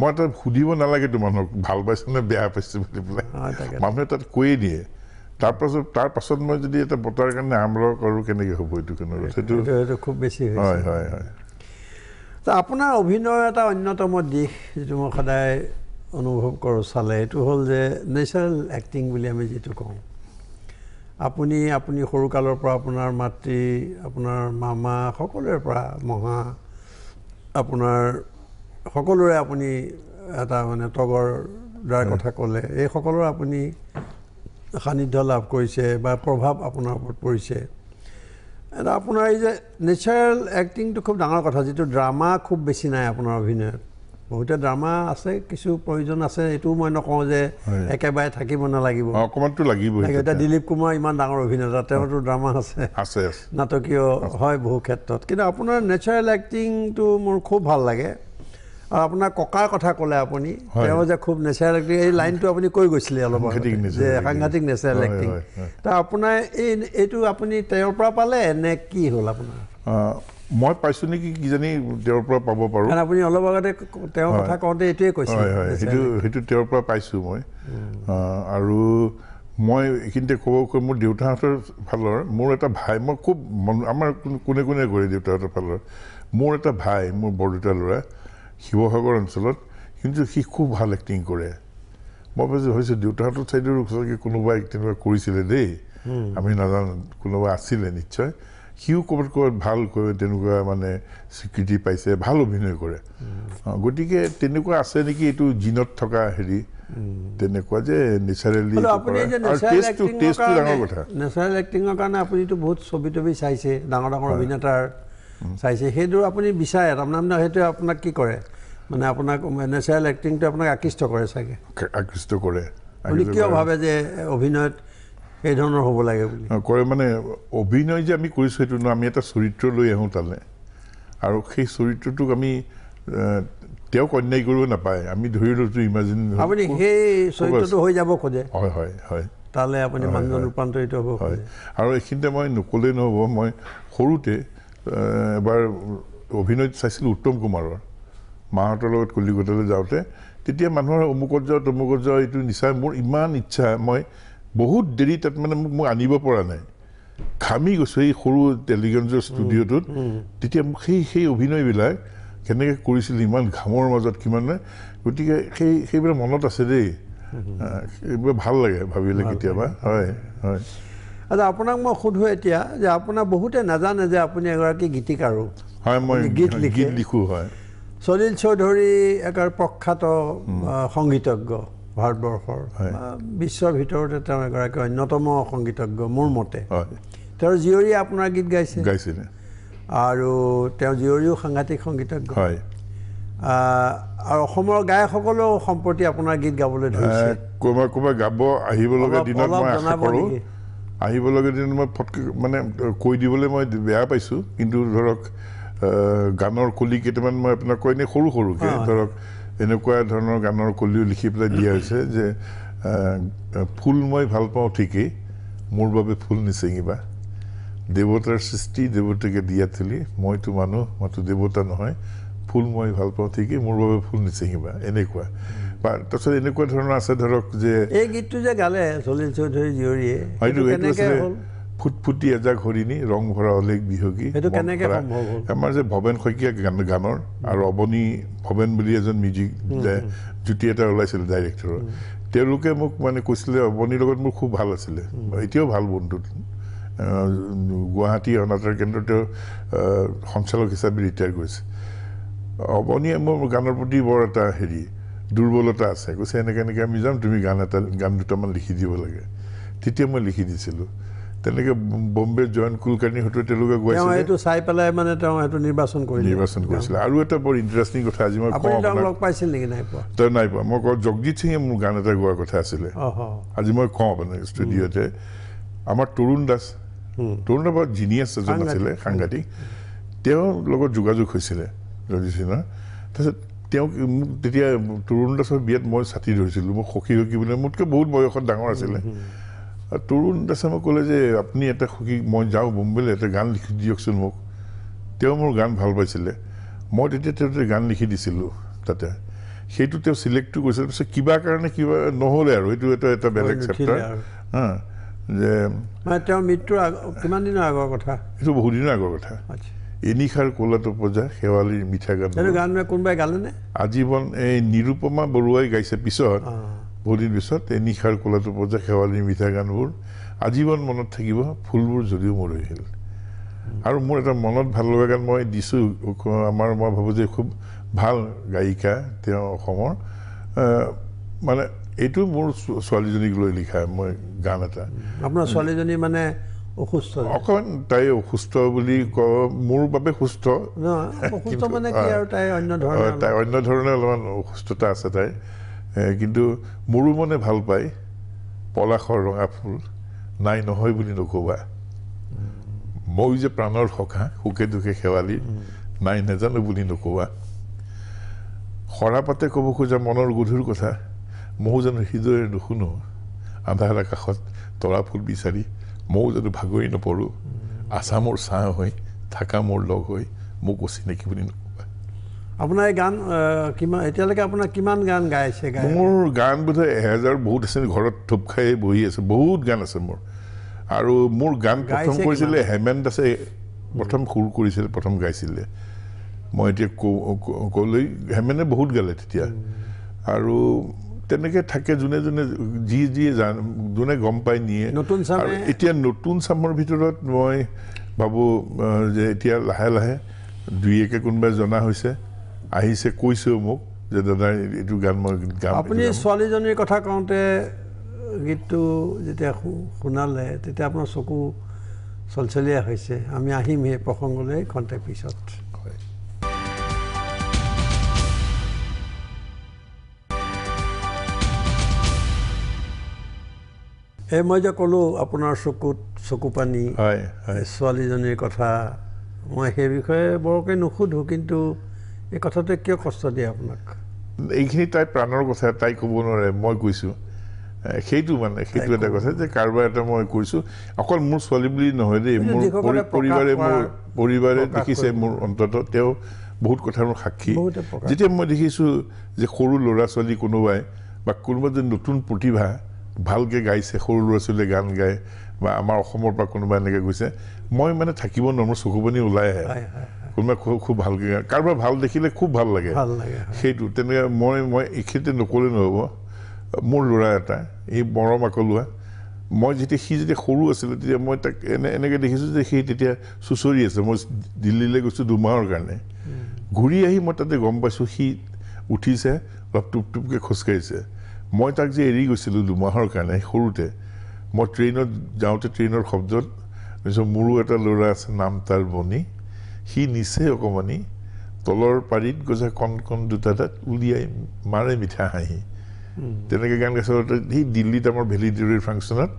মই তাত সুধিব নালাগেতো মানুহক ভাল পাইছো নে বেয়া পাইছোঁ বুলি পেলাই মানুহে তাত কৈয়ে দিয়ে তাৰপাছত তাৰ পাছত মই যদি এটা বতাৰ কাৰণে আমৰ কৰোঁ কেনেকৈ হ'ব এইটো কেনেকৈ সেইটো খুব বেছি হয় হয় হয় তো আপোনাৰ অভিনয়ৰ এটা অন্যতম দিশ যিটো মই সদায় অনুভৱ কৰোঁ চালে এইটো হ'ল যে নেচাৰেল এক্টিং বুলি আমি যিটো কওঁ আপুনি আপুনি সৰুকালৰ পৰা আপোনাৰ মাতৃ আপোনাৰ মামা সকলোৰে পৰা মহা আপোনাৰ সকলোৰে আপুনি এটা মানে তগৰ দ্বাৰা কথা ক'লে এই সকলোৰে আপুনি সান্নিধ্য লাভ কৰিছে বা প্ৰভাৱ আপোনাৰ ওপৰত পৰিছে এটা আপোনাৰ এই যে নেচাৰেল এক্টিংটো খুব ডাঙৰ কথা যিটো ড্ৰামা খুব বেছি নাই আপোনাৰ অভিনয়ত বহুতে ড্ৰামা আছে কিছু প্ৰয়োজন আছে এইটোও মই নকওঁ যে একেবাৰে থাকিব নালাগিব অকণমানটো লাগিব এতিয়া দিলীপ কুমাৰ ইমান ডাঙৰ অভিনেতা তেওঁৰতো ড্ৰামা আছে নাটকীয় হয় বহু ক্ষেত্ৰত কিন্তু আপোনাৰ নেচাৰেল এক্টিংটো মোৰ খুব ভাল লাগে আপোনাৰ ককাৰ কথা ক'লে আপুনি তেওঁ যে খুব নেচাৰেল এক্টিং এই লাইনটো আপুনি কৈ গৈছিলে অলপ যে সাংঘাটিক নেচাৰেল এক্টিং তা আপোনাৰ এই এইটো আপুনি তেওঁৰ পৰা পালে নে কি হ'ল আপোনাৰ মই পাইছোঁ নেকি কিজানি তেওঁৰ পৰা পাব পাৰোঁ আপুনি অলপ আগতে তেওঁৰ কথা কওঁতে এইটোৱে কৈছে সেইটো সেইটো তেওঁৰ পৰা পাইছোঁ মই আৰু মই এইখিনিতে ক'ব কৈ মোৰ দেউতাহঁতৰ ফালৰ মোৰ এটা ভাই মই খুব আমাৰ কোনে কোনে কৰে দেউতাহঁতৰ ফালৰ মোৰ এটা ভাই মোৰ বৰদেউতাৰ ল'ৰা শিৱসাগৰ অঞ্চলত কিন্তু সি খুব ভাল এক্টিং কৰে মই ভাবিছোঁ হৈছে দেউতাহঁতৰ চাইডৰো চাগে কোনোবাই তেনেকুৱা কৰিছিলে দেই আমি নাজানো কোনোবা আছিলে নিশ্চয় সিও ক'ৰবাত ক'ৰবাত ভালকৈ তেনেকুৱা মানে স্বীকৃতি পাইছে ভাল অভিনয় কৰে গতিকে তেনেকুৱা আছে নেকি এইটো জিনত থকা হেৰি তেনেকুৱা যে নেচাৰেলি নেচাৰেল এক্টিঙৰ কাৰণে আপুনিতো বহুত ছবি তবি চাইছে ডাঙৰ ডাঙৰ অভিনেতাৰ চাইছে সেইটো আপুনি বিচাৰে তাৰমানে আপোনাক সেইটোৱে আপোনাক কি কৰে মানে আপোনাক নেচাৰেল এক্টিংটো আপোনাক আকৃষ্ট কৰে চাগে আকৃষ্ট কৰে আপুনি কিয় ভাবে যে অভিনয়ত সেই ধৰণৰ হ'ব লাগে বুলি কৰে মানে অভিনয় যে আমি কৰিছোঁ সেইটো নহয় আমি এটা চৰিত্ৰ লৈ আহোঁ তালৈ আৰু সেই চৰিত্ৰটোক আমি তেওঁক অন্যায় কৰিব নাপায় আমি ধৰি লৈছোঁ ইমাজিন আপুনি সেই চৰিত্ৰটো হৈ যাব খোজে হয় হয় হয় তালৈ আপুনি মানুহজন ৰূপান্তৰিত হ'ব হয় আৰু এইখিনিতে মই নক'লেই নহ'ব মই সৰুতে এবাৰ অভিনয় চাইছিলোঁ উত্তম কুমাৰৰ মাহঁতৰ লগত কলিকতালৈ যাওঁতে তেতিয়া মানুহৰ অমুকত যাওঁ তমুকত যাওঁ এইটো নিচাই মোৰ ইমান ইচ্ছা মই বহুত দেৰি তাত মানে মোক মোক আনিব পৰা নাই ঘামি গৈছোঁ এই সৰু টেলিগঞ্জৰ ষ্টুডিঅ'টোত তেতিয়া মোক সেই সেই অভিনয়বিলাক কেনেকৈ কৰিছিল ইমান ঘামৰ মাজত কিমান গতিকে সেই সেইবিলাক মনত আছে দেই এইবিলাক ভাল লাগে ভাবিলে কেতিয়াবা হয় হয় আচ্ছা আপোনাক মই সুধো এতিয়া যে আপোনাৰ বহুতে নাজানে যে আপুনি এগৰাকী গীতিকাৰো হয় মই গীত গীত লিখোঁ হয় সলিল চৌধুৰী এগৰাকী প্ৰখ্যাত সংগীতজ্ঞ ভাৰতবৰ্ষৰ বিশ্বৰ ভিতৰতে তেওঁ এগৰাকী অন্যতম সংগীতজ্ঞ মোৰ মতে তেওঁৰ জীয়ৰী আপোনাৰ গীত গাইছে গাইছিলে আৰু তেওঁ জীয়ৰীও সাংঘাতিক সংগীতজ্ঞ হয় আৰু অসমৰ গায়কসকলেও সম্প্ৰতি আপোনাৰ গীত গাবলৈ ধৰিছে ক'ৰবাত ক'ৰবাত গাব আহিবলগীয়া দিনত মই আশা কৰোঁ আহিব লগে দিনত মই ফটকে মানে কৈ দিবলৈ মই বেয়া পাইছোঁ কিন্তু ধৰক গানৰ কলি কেইটামান মই আপোনাক কৈ এনেই সৰু সৰুকে ধৰক এনেকুৱা ধৰণৰ গানৰ কলিও লিখি পেলাই দিয়া হৈছে যে ফুল মই ভাল পাওঁ ঠিকেই মোৰ বাবে ফুল নিচিঙিবা দেৱতাৰ সৃষ্টি দেৱতাকে দিয়া থলি মইতো মানুহ মইতো দেৱতা নহয় ফুল মই ভাল পাওঁ ঠিকেই মোৰ বাবে ফুল নিচিঙিবা এনেকুৱা তাৰপিছত এনেকুৱা ধৰণৰ আছে ধৰক যে এই গীতটো যে গালে চলিল চৌধুৰী জীয়ৰীয়ে হয়তো এইটো আছিলে ফুটফুটি এজাক হৰিণী ৰংঘৰা অলেখ বিহগী সেইটো কেনেকৈ আমাৰ যে ভৱেন শইকীয়া গান গানৰ আৰু অৱনী ভৱেন বুলি এজন মিউজিক জুটি এটা ওলাইছিলে ডাইৰেক্টৰৰ তেওঁলোকে মোক মানে কৈছিলে অৱনীৰ লগত মোৰ খুব ভাল আছিলে এতিয়াও ভাল বন্ধু গুৱাহাটী অনাতাৰ কেন্দ্ৰত তেওঁ সঞ্চালক হিচাপে ৰিটায়াৰ কৰিছে অৱনীয়ে মোৰ গানৰ প্ৰতি বৰ এটা হেৰি দুৰ্বলতা আছে কৈছে এনেকৈ এনেকৈ আমি যাম তুমি গান এটা গান দুটামান লিখি দিব লাগে তেতিয়া মই লিখি দিছিলোঁ তেনেকৈ বম্বে জয়ন কুলকাৰ্ণী হতুৱে তেওঁলোকে গৈছে চাই পেলাই মানে তেওঁ সেইটো নিৰ্বাচন কৰি নিৰ্বাচন কৰিছিলে আৰু এটা বৰ ইণ্টাৰেষ্টিং কথা আজি মই কওঁ লগ পাইছিল নেকি নাই পোৱা তেওঁ নাই পোৱা মই কওঁ জগজিত সিঙে মোৰ গান এটা গোৱাৰ কথা আছিলে আজি মই কওঁ মানে ষ্টুডিঅ'তে আমাৰ তৰুণ দাস তৰুণ দাস বৰ জিনিয়াছ এজন আছিলে সাংঘাটিক তেওঁৰ লগত যোগাযোগ হৈছিলে জগজিত সিঙৰ তাৰপিছত তেওঁ মোক তেতিয়া তৰুণ দাসৰ বিয়াত মই ছাতি ধৰিছিলোঁ মোক সখী সখী বুলি মোতকৈ বহুত বয়সত ডাঙৰ আছিলে তৰুণ দাসে মোক ক'লে যে আপুনি এটা সখী মই যাওঁ বম্বেলৈ এটা গান লিখি দিয়কচোন মোক তেওঁ মোৰ গান ভাল পাইছিলে মই তেতিয়া তেওঁ গান লিখি দিছিলোঁ তাতে সেইটো তেওঁ চিলেক্টটো কৰিছিলে পিছত কিবা কাৰণে কিবা নহ'লে আৰু সেইটো এটা এটা বেলেগ যে তেওঁৰ মৃত্যুৰ কিমান দিনৰ আগৰ কথা এইটো বহুদিনৰ আগৰ কথা আচ্ছা এনিশাৰ কলাটো পূজা শেৱালিৰ মিঠা গান গান কোনোবাই গালেনে আজীৱন এই নিৰূপমা বৰুৱাই গাইছে পিছত বহুত পিছত এনিশাৰ কলাটো পূজা শেৱালিৰ মিঠা গানবোৰ আজীৱন মনত থাকিব ফুলবোৰ যদিও মোৰ হৈছিল আৰু মোৰ এটা মনত ভাল লগা গান মই দিছোঁ আমাৰ মই ভাবোঁ যে খুব ভাল গায়িকা তেওঁ অসমৰ মানে এইটো মোৰ ছোৱালীজনীক লৈ লিখা মই গান এটা আপোনাৰ ছোৱালীজনী মানে অসুস্থ অকণ তাই অসুস্থ বুলি ক মোৰ বাবে সুস্থ অসুস্থ মানে কি আৰু তাই অন্য ধৰণৰ তাই অন্য ধৰণৰ অলপমান অসুস্থতা আছে তাই কিন্তু মোৰো মানে ভাল পায় পলাশৰ ৰঙা ফুল নাই নহয় বুলি নক'বা মই যে প্ৰাণৰ সখা সুখে দুখে শেৱালি নাই নাজানো বুলি নক'বা সৰাপাতে ক'ব খোজা মনৰ গধুৰ কথা মইও জানো হৃদয়ে নুশুনো আন্ধাৰ আকাশত তৰা ফুল বিচাৰি ময়ো যাতে ভাগৰি নপৰোঁ আছামৰ ছাঁ হয় থাকা মোৰ লগ হৈ মোক অচিনাকি বুলি নকবা আপোনাৰ এই গান কিমান এতিয়ালৈকে আপোনাৰ কিমান গান গাইছে মোৰ গান বোধহয় এহেজাৰ বহুত আছে ঘৰত থোপ খাই বহি আছে বহুত গান আছে মোৰ আৰু মোৰ গান প্ৰথম কৰিছিলে হেমেন দাসে প্ৰথম সুৰ কৰিছিলে প্ৰথম গাইছিলে মই এতিয়া ক'লৈ হেমেনে বহুত গালে তেতিয়া আৰু তেনেকে থাকে যোনে যোনে যি যিয়ে যোনে গম পাই নিয়ে নতুন এতিয়া নতুন চামৰ ভিতৰত মই ভাবোঁ যে এতিয়া লাহে লাহে দুই একে কোনোবাই জনা হৈছে আহিছে কৈছো মোক যে দাদা এইটো গান মই গাম আপুনি ছোৱালীজনীৰ কথা কওঁতে গীতটো যেতিয়া শুনালে তেতিয়া আপোনাৰ চকু চলচলীয়া হৈছে আমি আহিম সেই প্ৰসংগলৈ ঘণ্টে পিছত এই মই যে ক'লো আপোনাৰ চকুত চকু পানী ছোৱালীজনীৰ কথা মই সেই বিষয়ে বৰকৈ নুসুধো কিন্তু এই কথাটোৱে কিয় কষ্ট দিয়ে আপোনাক এইখিনি তাই প্ৰাণৰ কথা তাই ক'ব নোৱাৰে মই কৈছোঁ সেইটো মানে সেইটো এটা কথা যে কাৰোবাৰ এটা মই কৈছোঁ অকল মোৰ ছোৱালী বুলি নহয় দেই মোৰ পৰিবাৰে মোৰ পৰিবাৰে দেখিছে মোৰ অন্তত তেওঁ বহুত কথা মোৰ সাক্ষী যেতিয়া মই দেখিছোঁ যে সৰু ল'ৰা ছোৱালী কোনোবাই বা কোনোবা যদি নতুন প্ৰতিভা ভালকে গাইছে সৰু ল'ৰা ছোৱালীয়ে গান গায় বা আমাৰ অসমৰ পৰা কোনোবা এনেকে গৈছে মই মানে থাকিব নোৱাৰো চকু পানী ওলাই আহে কোনোবাই খুব ভালকে গায় কাৰোবাৰ ভাল দেখিলে খুব ভাল লাগে সেইটো তেনেকে মই মই এইখিনিতে নকলে নহ'ব মোৰ ল'ৰা এটা এই মৰম আকলোৱা মই যেতিয়া সি যেতিয়া সৰু আছিলে তেতিয়া মই তাক এনে এনেকৈ দেখিছোঁ যে সি তেতিয়া চুচৰি আছে মই দিল্লীলৈ গৈছোঁ দুমাহৰ কাৰণে ঘূৰি আহি মই তাতে গম পাইছোঁ সি উঠিছে অলপ টুপ টুপকৈ খোজকাঢ়িছে মই তাক যে এৰি গৈছিলোঁ দুমাহৰ কাৰণে সৰুতে মই ট্ৰেইনত যাওঁতে ট্ৰেইনৰ শব্দত মোৰো এটা ল'ৰা আছে নাম তাৰ বনি সি নিচেই অকণমানি তলৰ পাৰিত গজা কণ কণ দুটা তাত উলিয়াই মাৰে মিঠা হাঁহি তেনেকৈ গান গাইছিলোঁ সেই দিল্লীত আমাৰ ভেলি ডিউৰীৰ ফাংচনত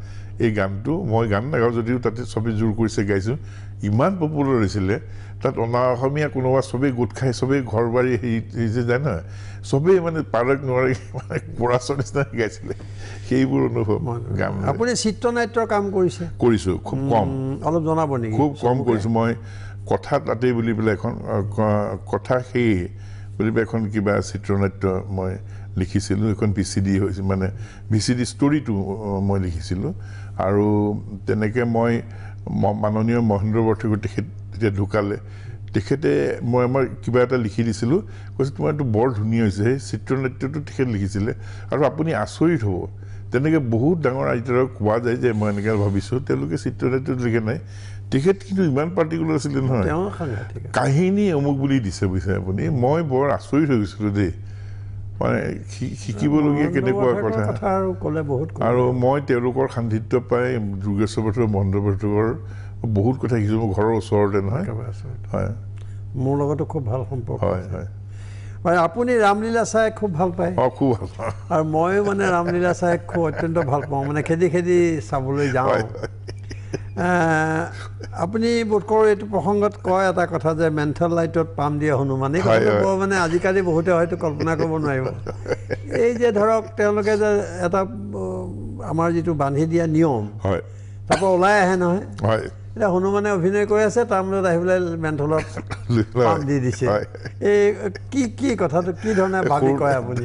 এই গানটো মই গান নাগাওঁ যদিও তাতে চবেই জোৰ কৰিছে গাইছোঁ ইমান পপুলাৰ হৈছিলে তাত অনা অসমীয়া কোনোবা চবেই গোট খাই চবেই ঘৰ বাৰী হেৰি হেৰি যে যায় নহয় চবেই মানে পাৰক নোৱাৰি মানে পৰাচৰ নিচিনা গাইছিলে সেইবোৰ অনুভৱ গান আপুনি চিত্ৰনাট্যৰ কাম কৰিছে কৰিছোঁ খুব কম অলপ জনাব নেকি খুব কম কৰিছোঁ মই কথা তাতেই বুলি পেলাই এখন কথা সেয়ে বুলি পেলাই এখন কিবা চিত্ৰনাট্য মই লিখিছিলোঁ এখন ভি চি ডি হৈছে মানে ভি চি ডি ষ্টৰিটো মই লিখিছিলোঁ আৰু তেনেকৈ মই মাননীয় মহেন্দ্ৰ বৰ্থকৰ তেখেত যেতিয়া ঢুকালে তেখেতে মই আমাৰ কিবা এটা লিখি দিছিলোঁ কৈছে তোমাৰ এইটো বৰ ধুনীয়া হৈছে সেই চিত্ৰনাট্যটো তেখেত লিখিছিলে আৰু আপুনি আচৰিত হ'ব তেনেকৈ বহুত ডাঙৰ আইতাৰক কোৱা যায় যে মই এনেকৈ ভাবিছোঁ তেওঁলোকে চিত্ৰনাট্যটো লিখে নাই তেখেত কিন্তু ইমান পাৰ্টিকুলাৰ আছিলে নহয় কাহিনী অমুক বুলি দিছে বুজিছে আপুনি মই বৰ আচৰিত হৈ গৈছিলোঁ দেই শিকিবলগীয়া কেনেকুৱা কথা আৰু ক'লে বহুত আৰু মই তেওঁলোকৰ সান্ধিত্য পাই দুৰ্গেশ্বৰ ভাটুৰ মহেন্দ্ৰ ভাটুকৰ বহুত কথা শিকিছোঁ মোৰ ঘৰৰ ওচৰতে নহয় হয় মোৰ লগতো খুব ভাল সম্পৰ্ক হয় হয় মানে আপুনি ৰামলীলা চাই খুব ভাল পায় অঁ খুব ভাল পাওঁ আৰু ময়ো মানে ৰামলীলা চাই খুব অত্যন্ত ভাল পাওঁ মানে খেদি খেদি চাবলৈ যাওঁ হয় আপুনি বোধকৰো এইটো প্ৰসংগত কয় এটা কথা যে মেণ্টেল লাইটত পাম দিয়ে হনুমানেই মানে আজিকালি বহুতে হয়তো কল্পনা কৰিব নোৱাৰিব এই যে ধৰক তেওঁলোকে যে এটা আমাৰ যিটো বান্ধি দিয়া নিয়ম হয় তাৰপৰা ওলাই আহে নহয় হয় এতিয়া হনুমানে অভিনয় কৰি আছে তাৰ মাজত আহি পেলাই মেণ্টলত দি দিছে এই কি কি কথাটো কি ধৰণে ভাবি কয় আপুনি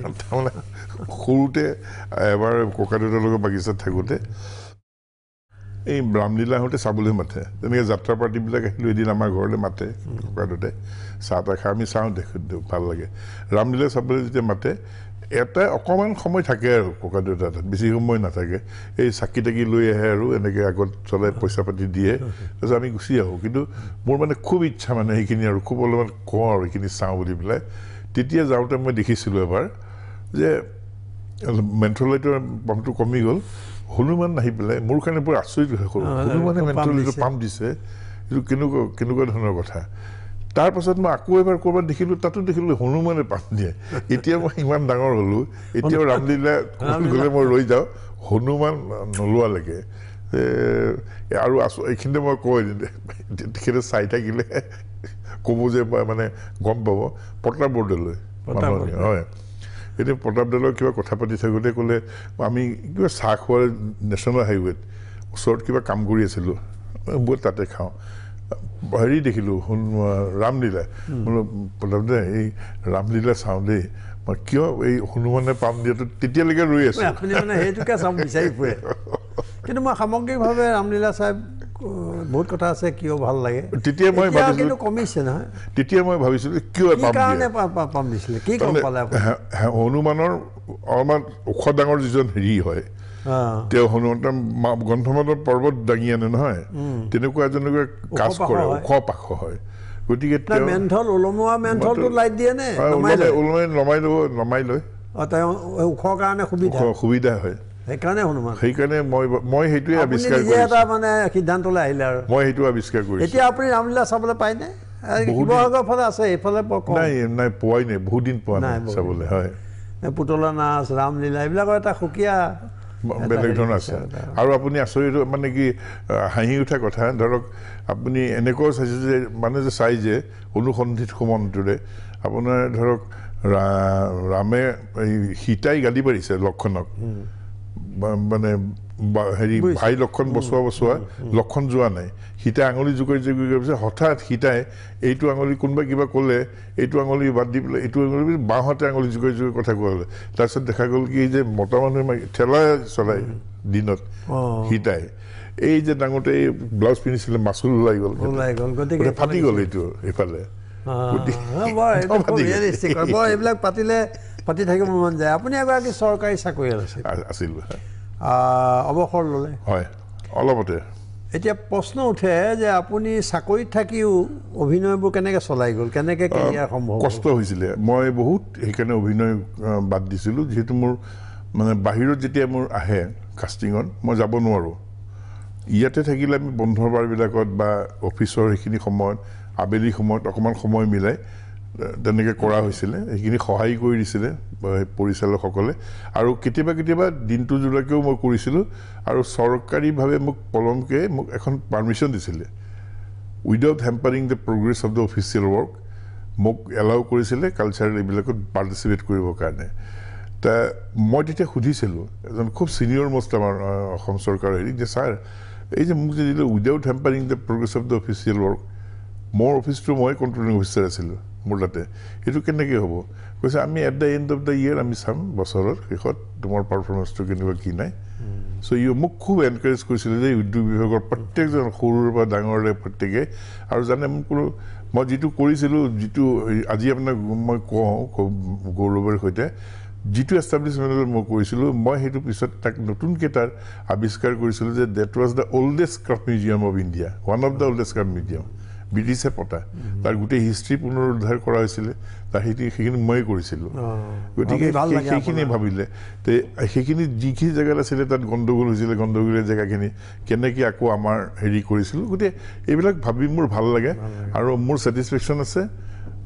সৰুতে এবাৰ ককাদেউতাৰ লগত বাগিচাত থাকোঁতে এই ৰামলীলা হওঁতে চাবলৈ মাতে তেনেকৈ যাত্ৰা পাৰ্টিবিলাক আহিলোঁ এদিন আমাৰ ঘৰলৈ মাতে ককাদতে চাহ তাহ খাই আমি চাওঁ দেখোঁ ভাল লাগে ৰামলীলা চাবলৈ যেতিয়া মাতে এটাই অকণমান সময় থাকে আৰু ককাদেউতা তাত বেছি সময় নাথাকে এই চাকি তাকি লৈ আহে আৰু এনেকৈ আগত চলাই পইচা পাতি দিয়ে তাৰপিছত আমি গুচি আহোঁ কিন্তু মোৰ মানে খুব ইচ্ছা মানে সেইখিনি আৰু খুব অলপমান কওঁ আৰু এইখিনি চাওঁ বুলি পেলাই তেতিয়া যাওঁতে মই দেখিছিলোঁ এবাৰ যে মেণ্ট্ৰলাইটৰ পামটো কমি গ'ল হনুমান আহি পেলাই মোৰ কাৰণে বৰ আচৰিত হৈ কৰোঁ হনুমানে মেণ্টেলিটো পাম দিছে এইটো কেনেকুৱা কেনেকুৱা ধৰণৰ কথা তাৰপাছত মই আকৌ এবাৰ ক'ৰবাত দেখিলোঁ তাতো দেখিলোঁ হনুমানে পাম দিয়ে এতিয়া মই ইমান ডাঙৰ হ'লোঁ এতিয়াও ৰামলীলা গ'লে মই ৰৈ যাওঁ হনুমান নোলোৱালৈকে আৰু আছো এইখিনিতে মই কৈ তেখেতে চাই থাকিলে ক'ব যে মই মানে গম পাব পটনা বৰদলৈ হয় এতিয়া প্ৰতাপদালৰ কিবা কথা পাতি থাকোঁতে ক'লে আমি কিবা চাহ খোৱাৰ নেশ্যনেল হাইৱেত ওচৰত কিবা কাম কৰি আছিলোঁ বহুত তাতে খাওঁ হেৰি দেখিলোঁ ৰামলীলা বোলো প্ৰতাপদে এই ৰামলীলা চাওঁ দেই মই কিয় এই হনুমানে পাম দিয়াটো তেতিয়ালৈকে ৰৈ আছোঁ সেইটোকে চাওঁ বিচাৰি ফুৰে কিন্তু মই সামগ্ৰিকভাৱে ৰামলীলা চাই বহুত কথা আছে কিয় ভাল লাগে তেতিয়া মই ভাবিছিলো কিন্তু কমিছে নহয় তেতিয়া মই ভাবিছিলো কিয় পাম কি কাৰণে পাম দিছিলে কি কাম পালে হনুমানৰ অলমান ওখ ডাঙৰ যিজন হেৰি হয় তেওঁ হনুমানে গ্ৰন্থমাধৱ পৰ্বত দাঙি আনে নহয় তেনেকুৱা এজনকে কাজ কৰে ওখ পাখ হয় গতিকে ওলমাই লৈ ওখ সুবিধা হয় সেইকাৰণে হনুমান সেইকাৰণে মই মই সেইটোৱে আৱিষ্কাৰ কৰিছোঁ এটা মানে সিদ্ধান্তলৈ আহিলে আৰু মই সেইটো আৱিষ্কাৰ কৰিছোঁ এতিয়া আপুনি ৰামলীলা চাবলৈ পাইনে শিৱসাগৰ ফালে আছে এইফালে নাই নাই পোৱাই নাই বহুত দিন পোৱা নাই চাবলৈ হয় পুতলা নাচ ৰামলীলা এইবিলাকৰ এটা সুকীয়া বেলেগ ধৰণৰ আছে আৰু আপুনি আচৰিত মানে কি হাঁহি উঠা কথা ধৰক আপুনি এনেকুৱাও চাইছে যে মানে যে চাই যে অনুসন্ধিত সুমন্তৰে আপোনাৰ ধৰক ৰামে সীতাই গালি পাৰিছে লক্ষণক মানে হেৰি ভাই লক্ষণ বচোৱা বচোৱা লক্ষণ যোৱা নাই সীতাই আঙুলি জোকাৰি জোকাৰি গৈ পিছত হঠাৎ সীতাই এইটো আঙুলি কোনোবাই কিবা ক'লে এইটো আঙুলি বাদ দি পেলাই এইটো আঙুলি বাঁওহাতে আঙুলি জোকাৰি জোকাৰি কথা কোৱা হ'লে তাৰপিছত দেখা গ'ল কি যে মতা মানুহে ঠেলাই চলাই দিনত সীতাই এই যে ডাঙৰতে এই ব্লাউজ পিন্ধিছিলে মাচুল ওলাই গ'ল ওলাই গ'ল গতিকে ফাটি গ'ল এইটো এইফালে বৰ এইবিলাক পাতিলে পাতি থাকিব মন যায় আপুনি এগৰাকী চৰকাৰী চাকৰিয়াল আছিল আছিল অৱসৰ ল'লে হয় অলপতে এতিয়া প্ৰশ্ন উঠে যে আপুনি চাকৰিত থাকিও অভিনয়বোৰ কেনেকৈ চলাই গ'ল কেনেকৈ সম্ভৱ কষ্ট হৈছিলে মই বহুত সেইকাৰণে অভিনয় বাদ দিছিলোঁ যিহেতু মোৰ মানে বাহিৰত যেতিয়া মোৰ আহে কাষ্টিঙত মই যাব নোৱাৰোঁ ইয়াতে থাকিলে আমি বন্ধ বাৰবিলাকত বা অফিচৰ সেইখিনি সময়ত আবেলি সময়ত অকণমান সময় মিলাই তেনেকৈ কৰা হৈছিলে সেইখিনি সহায় কৰি দিছিলে পৰিচালকসকলে আৰু কেতিয়াবা কেতিয়াবা দিনটো যোৰাকৈও মই কৰিছিলোঁ আৰু চৰকাৰীভাৱে মোক কলমকে মোক এখন পাৰ্মিশ্যন দিছিলে without hampering the progress of the official work মোক এলাউ কৰিছিলে কালচাৰেল এইবিলাকত পাৰ্টিচিপেট কৰিবৰ কাৰণে মই তেতিয়া সুধিছিলোঁ এজন খুব ছিনিয়ৰ মষ্ট আমাৰ অসম চৰকাৰৰ হেৰি যে ছাৰ এই যে মোক যে দিলে without hampering the progress of the official work মোৰ অফিচটো মই কণ্ট্ৰলিং অফিচাৰ আছিলোঁ মূলতে এইটো কেনেকৈ হ'ব কৈছে আমি at the end of the year আমি চাম বছৰৰ শেষত তোমাৰ পাৰফৰ্মেঞ্চটো কেনেকুৱা কি নাই চ' ই মোক খুব এনকাৰেজ কৰিছিলে যে উদ্যোগ বিভাগৰ প্ৰত্যেকজন সৰুৰ পৰা ডাঙৰে প্ৰত্যেকে আৰু জানে মোক কোনো মই যিটো কৰিছিলোঁ যিটো আজি আপোনাক মই কওঁ গৌৰৱৰ সৈতে যিটো এষ্টাব্লিছমেণ্টত মই কৰিছিলোঁ মই সেইটো পিছত তাক নতুনকৈ তাৰ আৱিষ্কাৰ কৰিছিলোঁ যে that was the oldest craft museum of India one of the oldest craft museum ব্ৰিটিছে পতা তাৰ গোটেই হিষ্ট্ৰী পুনৰুদ্ধাৰ কৰা হৈছিলে তাৰ সেইখিনি সেইখিনি ময়ে কৰিছিলোঁ গতিকে সেইখিনিয়ে ভাবিলে তে সেইখিনি যিখিনি জেগাত আছিলে তাত গণ্ডগোল হৈছিলে গণ্ডগোলীয়া জেগাখিনি কেনেকৈ আকৌ আমাৰ হেৰি কৰিছিলোঁ গতিকে এইবিলাক ভাবি মোৰ ভাল লাগে আৰু মোৰ ছেটিছফেকশ্যন আছে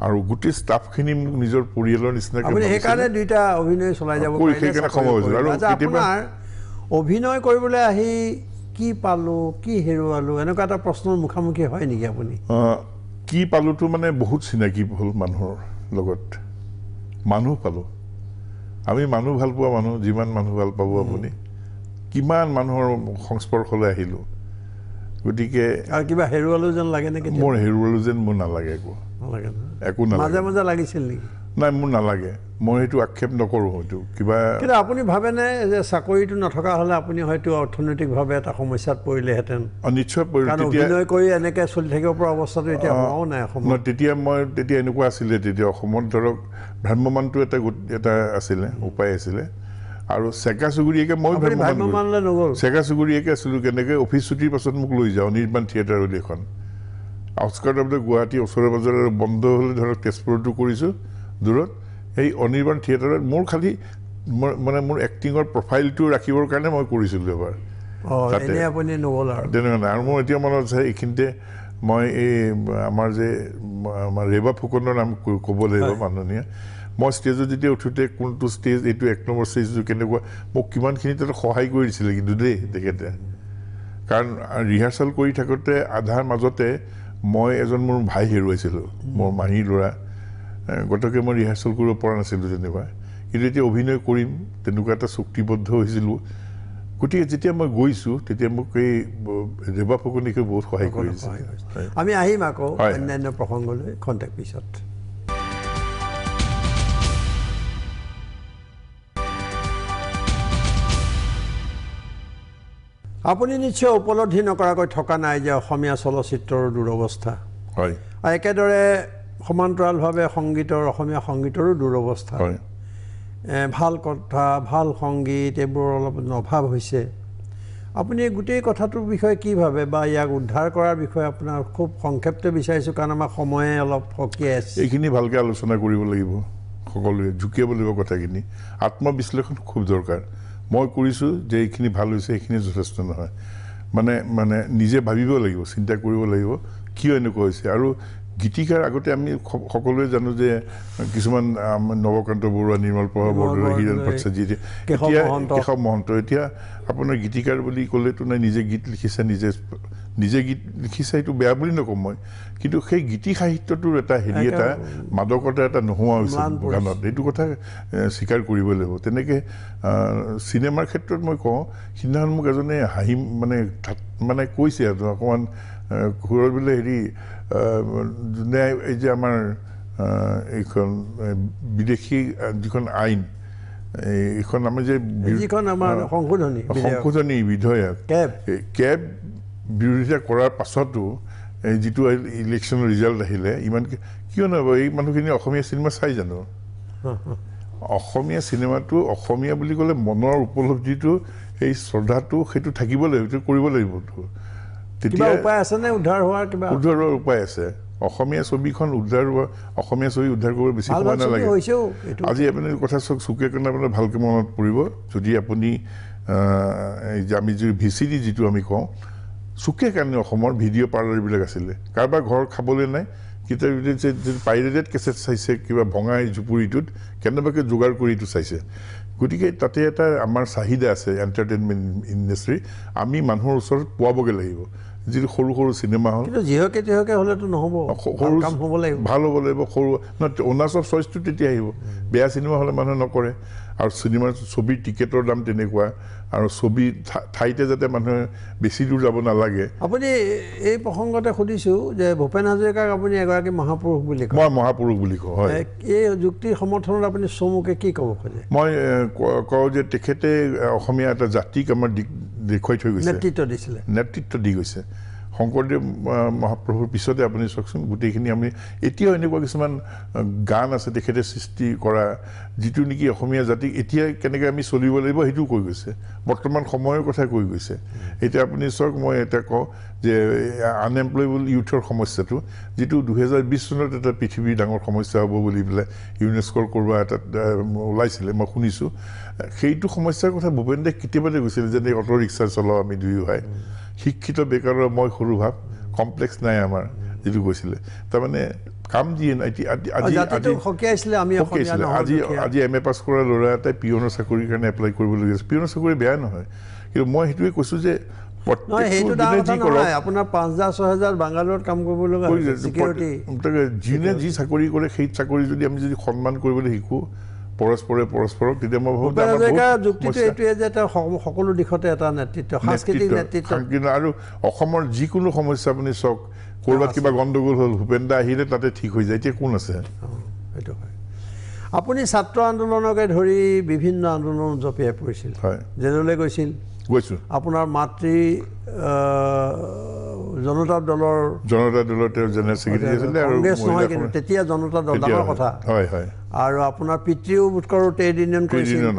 আৰু গোটেই ষ্টাফখিনি মোক নিজৰ পৰিয়ালৰ নিচিনাকৈ সেইকাৰণে দুয়োটা অভিনয় চলাই যাব সেইকাৰণে সময় হৈছিল আৰু অভিনয় কৰিবলৈ আহি কি পালো কি হেৰুৱালো এনেকুৱা এটা প্ৰশ্নৰ মুখামুখি হয় নেকি আপুনি কি পালোতো মানে বহুত চিনাকি হ'ল মানুহৰ লগত মানুহ পালোঁ আমি মানুহ ভাল পোৱা মানুহ যিমান মানুহ ভাল পাব আপুনি কিমান মানুহৰ সংস্পৰ্শলৈ আহিলোঁ গতিকে কিবা হেৰুৱালো যেন লাগে নেকি মোৰ হেৰুৱালো যেন মোৰ নালাগে একো একো নালাগে মাজে মাজে লাগিছিল নেকি নাই মোৰ নালাগে মই সেইটো আক্ষেপ নকৰোঁ হয়তো কিবা কিন্তু আপুনি ভাবেনে যে চাকৰিটো নথকা হ'লে আপুনি হয়তো অৰ্থনৈতিকভাৱে এটা সমস্যাত পৰিলেহেঁতেন নিশ্চয় অভিনয় কৰি এনেকৈ চলি থাকিব পৰা অৱস্থাটো এতিয়া হোৱাও নাই অসমত তেতিয়া মই তেতিয়া এনেকুৱা আছিলে তেতিয়া অসমত ধৰক ভ্ৰাম্যমানটো এটা এটা আছিলে উপায় আছিলে আৰু চেকা চুগুৰীয়েকে মই চেকা চুগুৰীয়েকে আছিলোঁ কেনেকৈ অফিচ ছুটিৰ পাছত মোক লৈ যাওঁ নিৰ্মাণ থিয়েটাৰ হ'লে এখন আউটস্কাৰ্ট অফ দ্য গুৱাহাটী ওচৰে পাজৰে বন্ধ হ'লে ধৰক তেজপুৰতো কৰিছোঁ দূৰত সেই অনিৰ্বাণ থিয়েটাৰত মোৰ খালি মানে মোৰ এক্টিঙৰ প্ৰফাইলটো ৰাখিবৰ কাৰণে মই কৰিছিলোঁ এবাৰ তেনেকুৱা নাই আৰু মোৰ এতিয়া মনত আছে এইখিনিতে মই এই আমাৰ যে আমাৰ ৰেবা ফুকনৰ নাম ক'ব লাগিব মাননীয়ে মই ষ্টেজত যেতিয়া উঠোঁতে কোনটো ষ্টেজ এইটো এক নম্বৰ ষ্টেজটো কেনেকুৱা মোক কিমানখিনি তাত সহায় কৰি দিছিলে কিন্তু দেই তেখেতে কাৰণ ৰিহাৰ্চেল কৰি থাকোঁতে আধাৰ মাজতে মই এজন মোৰ ভাই হেৰুৱাইছিলোঁ মোৰ মাহীৰ ল'ৰা গতকে মই ৰিহাৰ্চেল কৰিব পৰা নাছিলোঁ তেনেকুৱা কিন্তু এতিয়া অভিনয় কৰিম তেনেকুৱা এটা চুক্তিবদ্ধ হৈছিলোঁ গতিকে যেতিয়া মই গৈছোঁ তেতিয়া মোক এই ৰেবা ফুকনিকে বহুত সহায় কৰিছে আমি আহিম আকৌ অন্যান্য প্ৰসংগলৈ খন্তেক পিছত আপুনি নিশ্চয় উপলব্ধি নকৰাকৈ থকা নাই যে অসমীয়া চলচ্চিত্ৰৰ দুৰৱস্থা হয় একেদৰে সমান্তৰালভাৱে সংগীতৰ অসমীয়া সংগীতৰো দুৰৱস্থা হয় ভাল কথা ভাল সংগীত এইবোৰৰ অলপ অভাৱ হৈছে আপুনি গোটেই কথাটোৰ বিষয়ে কি ভাবে বা ইয়াক উদ্ধাৰ কৰাৰ বিষয়ে আপোনাৰ খুব সংক্ষেপ্ত বিচাৰিছোঁ কাৰণ আমাৰ সময়ে অলপ সকীয়াই আছে এইখিনি ভালকৈ আলোচনা কৰিব লাগিব সকলোৱে জুকিয়াব লাগিব কথাখিনি আত্মবিশ্লেষণ খুব দৰকাৰ মই কৰিছোঁ যে এইখিনি ভাল হৈছে এইখিনি যথেষ্ট নহয় মানে মানে নিজে ভাবিব লাগিব চিন্তা কৰিব লাগিব কিয় এনেকুৱা হৈছে আৰু গীতিকাৰ আগতে আমি সকলোৱে জানো যে কিছুমান নৱকান্ত বৰুৱা নিৰ্মল প্ৰভা বৰদলৈ হীৰেণ পাটচাৰ্যী এতিয়া কেশৱ মহন্ত এতিয়া আপোনাৰ গীতিকাৰ বুলি ক'লেতো নাই নিজে গীত লিখিছে নিজে নিজে গীত লিখিছে সেইটো বেয়া বুলি নকওঁ মই কিন্তু সেই গীতি সাহিত্যটোৰ এটা হেৰি এটা মাদকতা এটা নোহোৱা হৈছে গানত এইটো কথা স্বীকাৰ কৰিব লাগিব তেনেকৈ চিনেমাৰ ক্ষেত্ৰত মই কওঁ সিদিনাখন মোক এজনে হাঁহি মানে মানে কৈছে আৰু অকণমান খুৰৰ বোলে হেৰি ন্যায় এই যে আমার এইখন বিদেশী যখন আইন এইখন আমি যে যিখন আমার সংশোধনী সংশোধনী বিধেয়ক কেব কেব বিরোধিতা করার পাছতো যেটো ইলেকশন রিজাল্ট আহিলে ইমান কিয় নহব এই মানুষখিনি অসমীয়া সিনেমা চাই জানো অসমীয়া সিনেমাটো অসমীয়া বুলি কলে মনৰ উপলব্ধিটো এই শ্ৰদ্ধাটো সেইটো থাকিব লাগিব সেইটো কৰিব লাগিবতো কিবা উপায় আছে নে উদ্ধাৰ হোৱাৰ কিবা উদ্ধাৰৰ উপায় আছে অসমীয়া ছবিখন উদ্ধাৰ হোৱা অসমীয়া ছবি উদ্ধাৰ কৰিবলৈ বেছি সময় নালাগে আজি আপুনি কথা চাওক চুকে কাৰণে আপোনাৰ ভালকৈ মনত পৰিব যদি আপুনি আমি যি ভি চি ডি যিটো আমি কওঁ চুকে কাৰণে অসমৰ ভিডিঅ' পাৰ্লাৰবিলাক আছিলে কাৰোবাৰ ঘৰ খাবলৈ নাই কেতিয়াবা পাইৰেটেড কেছেট চাইছে কিবা ভঙাই জুপুৰিটোত কেনেবাকৈ যোগাৰ কৰি এইটো চাইছে গতিকে তাতে এটা আমাৰ চাহিদা আছে এণ্টাৰটেইনমেণ্ট ইণ্ডাষ্ট্ৰী আমি মানুহৰ ওচৰত পোৱাবগৈ লাগিব যিটো সৰু সৰু চিনেমা হ'ল যিহকে তিহকে হ'লেতো নহ'ব সৰু কাম হ'ব লাগিব ভাল হ'ব লাগিব সৰু ন অৰুণাচল চইচটো তেতিয়া আহিব বেয়া চিনেমা হ'লে মানুহে নকৰে আৰু চিনেমাৰ ছবিৰ টিকেটৰ দাম তেনেকুৱা আৰু ছবি ঠাইতে যাতে মানুহে বেছি দূৰ যাব নালাগে আপুনি এই প্ৰসংগতে সুধিছোঁ যে ভূপেন হাজৰিকাক আপুনি এগৰাকী মহাপুৰুষ বুলি মই মহাপুৰুষ বুলি কওঁ হয় এই যুক্তিৰ সমৰ্থনত আপুনি চমুকে কি ক'ব খোজে মই কওঁ যে তেখেতে অসমীয়া এটা জাতিক আমাৰ দেখুৱাই থৈ গৈছে নেতৃত্ব দিছিলে নেতৃত্ব দি গৈছে শংকৰদেৱ মহাপ্ৰভুৰ পিছতে আপুনি চাওকচোন গোটেইখিনি আমি এতিয়াও এনেকুৱা কিছুমান গান আছে তেখেতে সৃষ্টি কৰা যিটো নেকি অসমীয়া জাতিক এতিয়া কেনেকৈ আমি চলিব লাগিব সেইটোও কৈ গৈছে বৰ্তমান সময়ৰ কথা কৈ গৈছে এতিয়া আপুনি চাওক মই এতিয়া কওঁ যে আনএমপ্লয়েবল ইউথৰ সমস্যাটো যিটো দুহেজাৰ বিছ চনত এটা পৃথিৱীৰ ডাঙৰ সমস্যা হ'ব বুলি পেলাই ইউনেস্কৰ কৰোৱা এটা ওলাইছিলে মই শুনিছোঁ সেইটো সমস্যাৰ কথা ভূপেন দাই কেতিয়াবাতে কৈছিলে যেনে অটো ৰিক্সা চলাওঁ আমি দুয়ো হয় শিক্ষিত বেকাৰৰ মই সৰু ভাৱ কমপ্লেক্স নাই আমাৰ যিটো কৈছিলে তাৰমানে কাম দিয়ে নাই আজি আজি এম এ পাছ কৰা ল'ৰা এটাই পিয়নৰ চাকৰিৰ কাৰণে এপ্লাই কৰিবলগীয়া হৈছে পিয়নৰ চাকৰি বেয়া নহয় কিন্তু মই সেইটোৱে কৈছোঁ যে যিনে যি চাকৰি কৰে সেই চাকৰি যদি আমি যদি সন্মান কৰিবলৈ শিকো পৰস্পৰে পৰস্পৰক তেতিয়া মই ভাবোঁ সকলো আৰু অসমৰ যিকোনো সমস্যা আপুনি কিবা গণ্ডগোল হ'ল ভূপেন্দা আহিলে তাতে ঠিক হৈ যায় এতিয়া কোন আছে আপুনি ছাত্ৰ আন্দোলনকে ধৰি বিভিন্ন আন্দোলন গৈছোঁ আপোনাৰ মাতৃ জনতা দলৰ জনতা দলৰ তেওঁ জেনেৰেল ছেক্ৰেটাৰী আছিলে কংগ্ৰেছ নহয় কিন্তু তেতিয়া জনতা দল ডাঙৰ কথা হয় হয় আৰু আপোনাৰ পিতৃও বোধ কৰোঁ ট্ৰেড ইউনিয়ন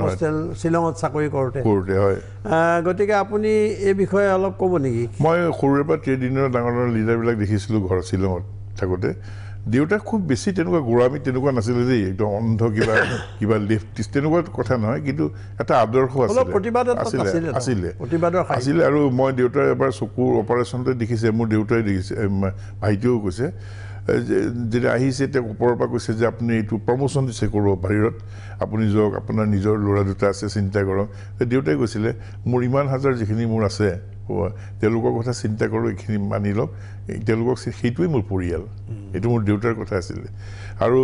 হোষ্টেল শ্বিলঙত চাকৰি কৰোঁতে কৰোঁতে হয় গতিকে আপুনি এই বিষয়ে অলপ ক'ব নেকি মই সৰুৰে পৰা ট্ৰেড ইউনিয়নৰ ডাঙৰ ডাঙৰ লিডাৰবিলাক দেখিছিলোঁ ঘৰ শ্বিলঙত থাকোঁতে দেউতাক খুব বেছি তেনেকুৱা গোড়ামি তেনেকুৱা নাছিলে দেই একদম অন্ধ কিবা কিবা লেফটিষ্ট তেনেকুৱা কথা নহয় কিন্তু এটা আদৰ্শ আছিলে আছিলে আছিলে আৰু মই দেউতাই এবাৰ চকুৰ অপাৰেশ্যনটো দেখিছে মোৰ দেউতাই দেখিছে ভাইটিয়েও কৈছে যেতিয়া আহিছে তেওঁক ওপৰৰ পৰা কৈছে যে আপুনি এইটো প্ৰমোশ্যন দিছে কৰোঁ বাহিৰত আপুনি যাওক আপোনাৰ নিজৰ ল'ৰা দুটা আছে চিন্তা কৰক দেউতাই কৈছিলে মোৰ ইমান হাজাৰ যিখিনি মোৰ আছে তেওঁলোকৰ কথা চিন্তা কৰোঁ এইখিনি মানি লওক তেওঁলোকক সেইটোৱেই মোৰ পৰিয়াল এইটো মোৰ দেউতাৰ কথা আছিলে আৰু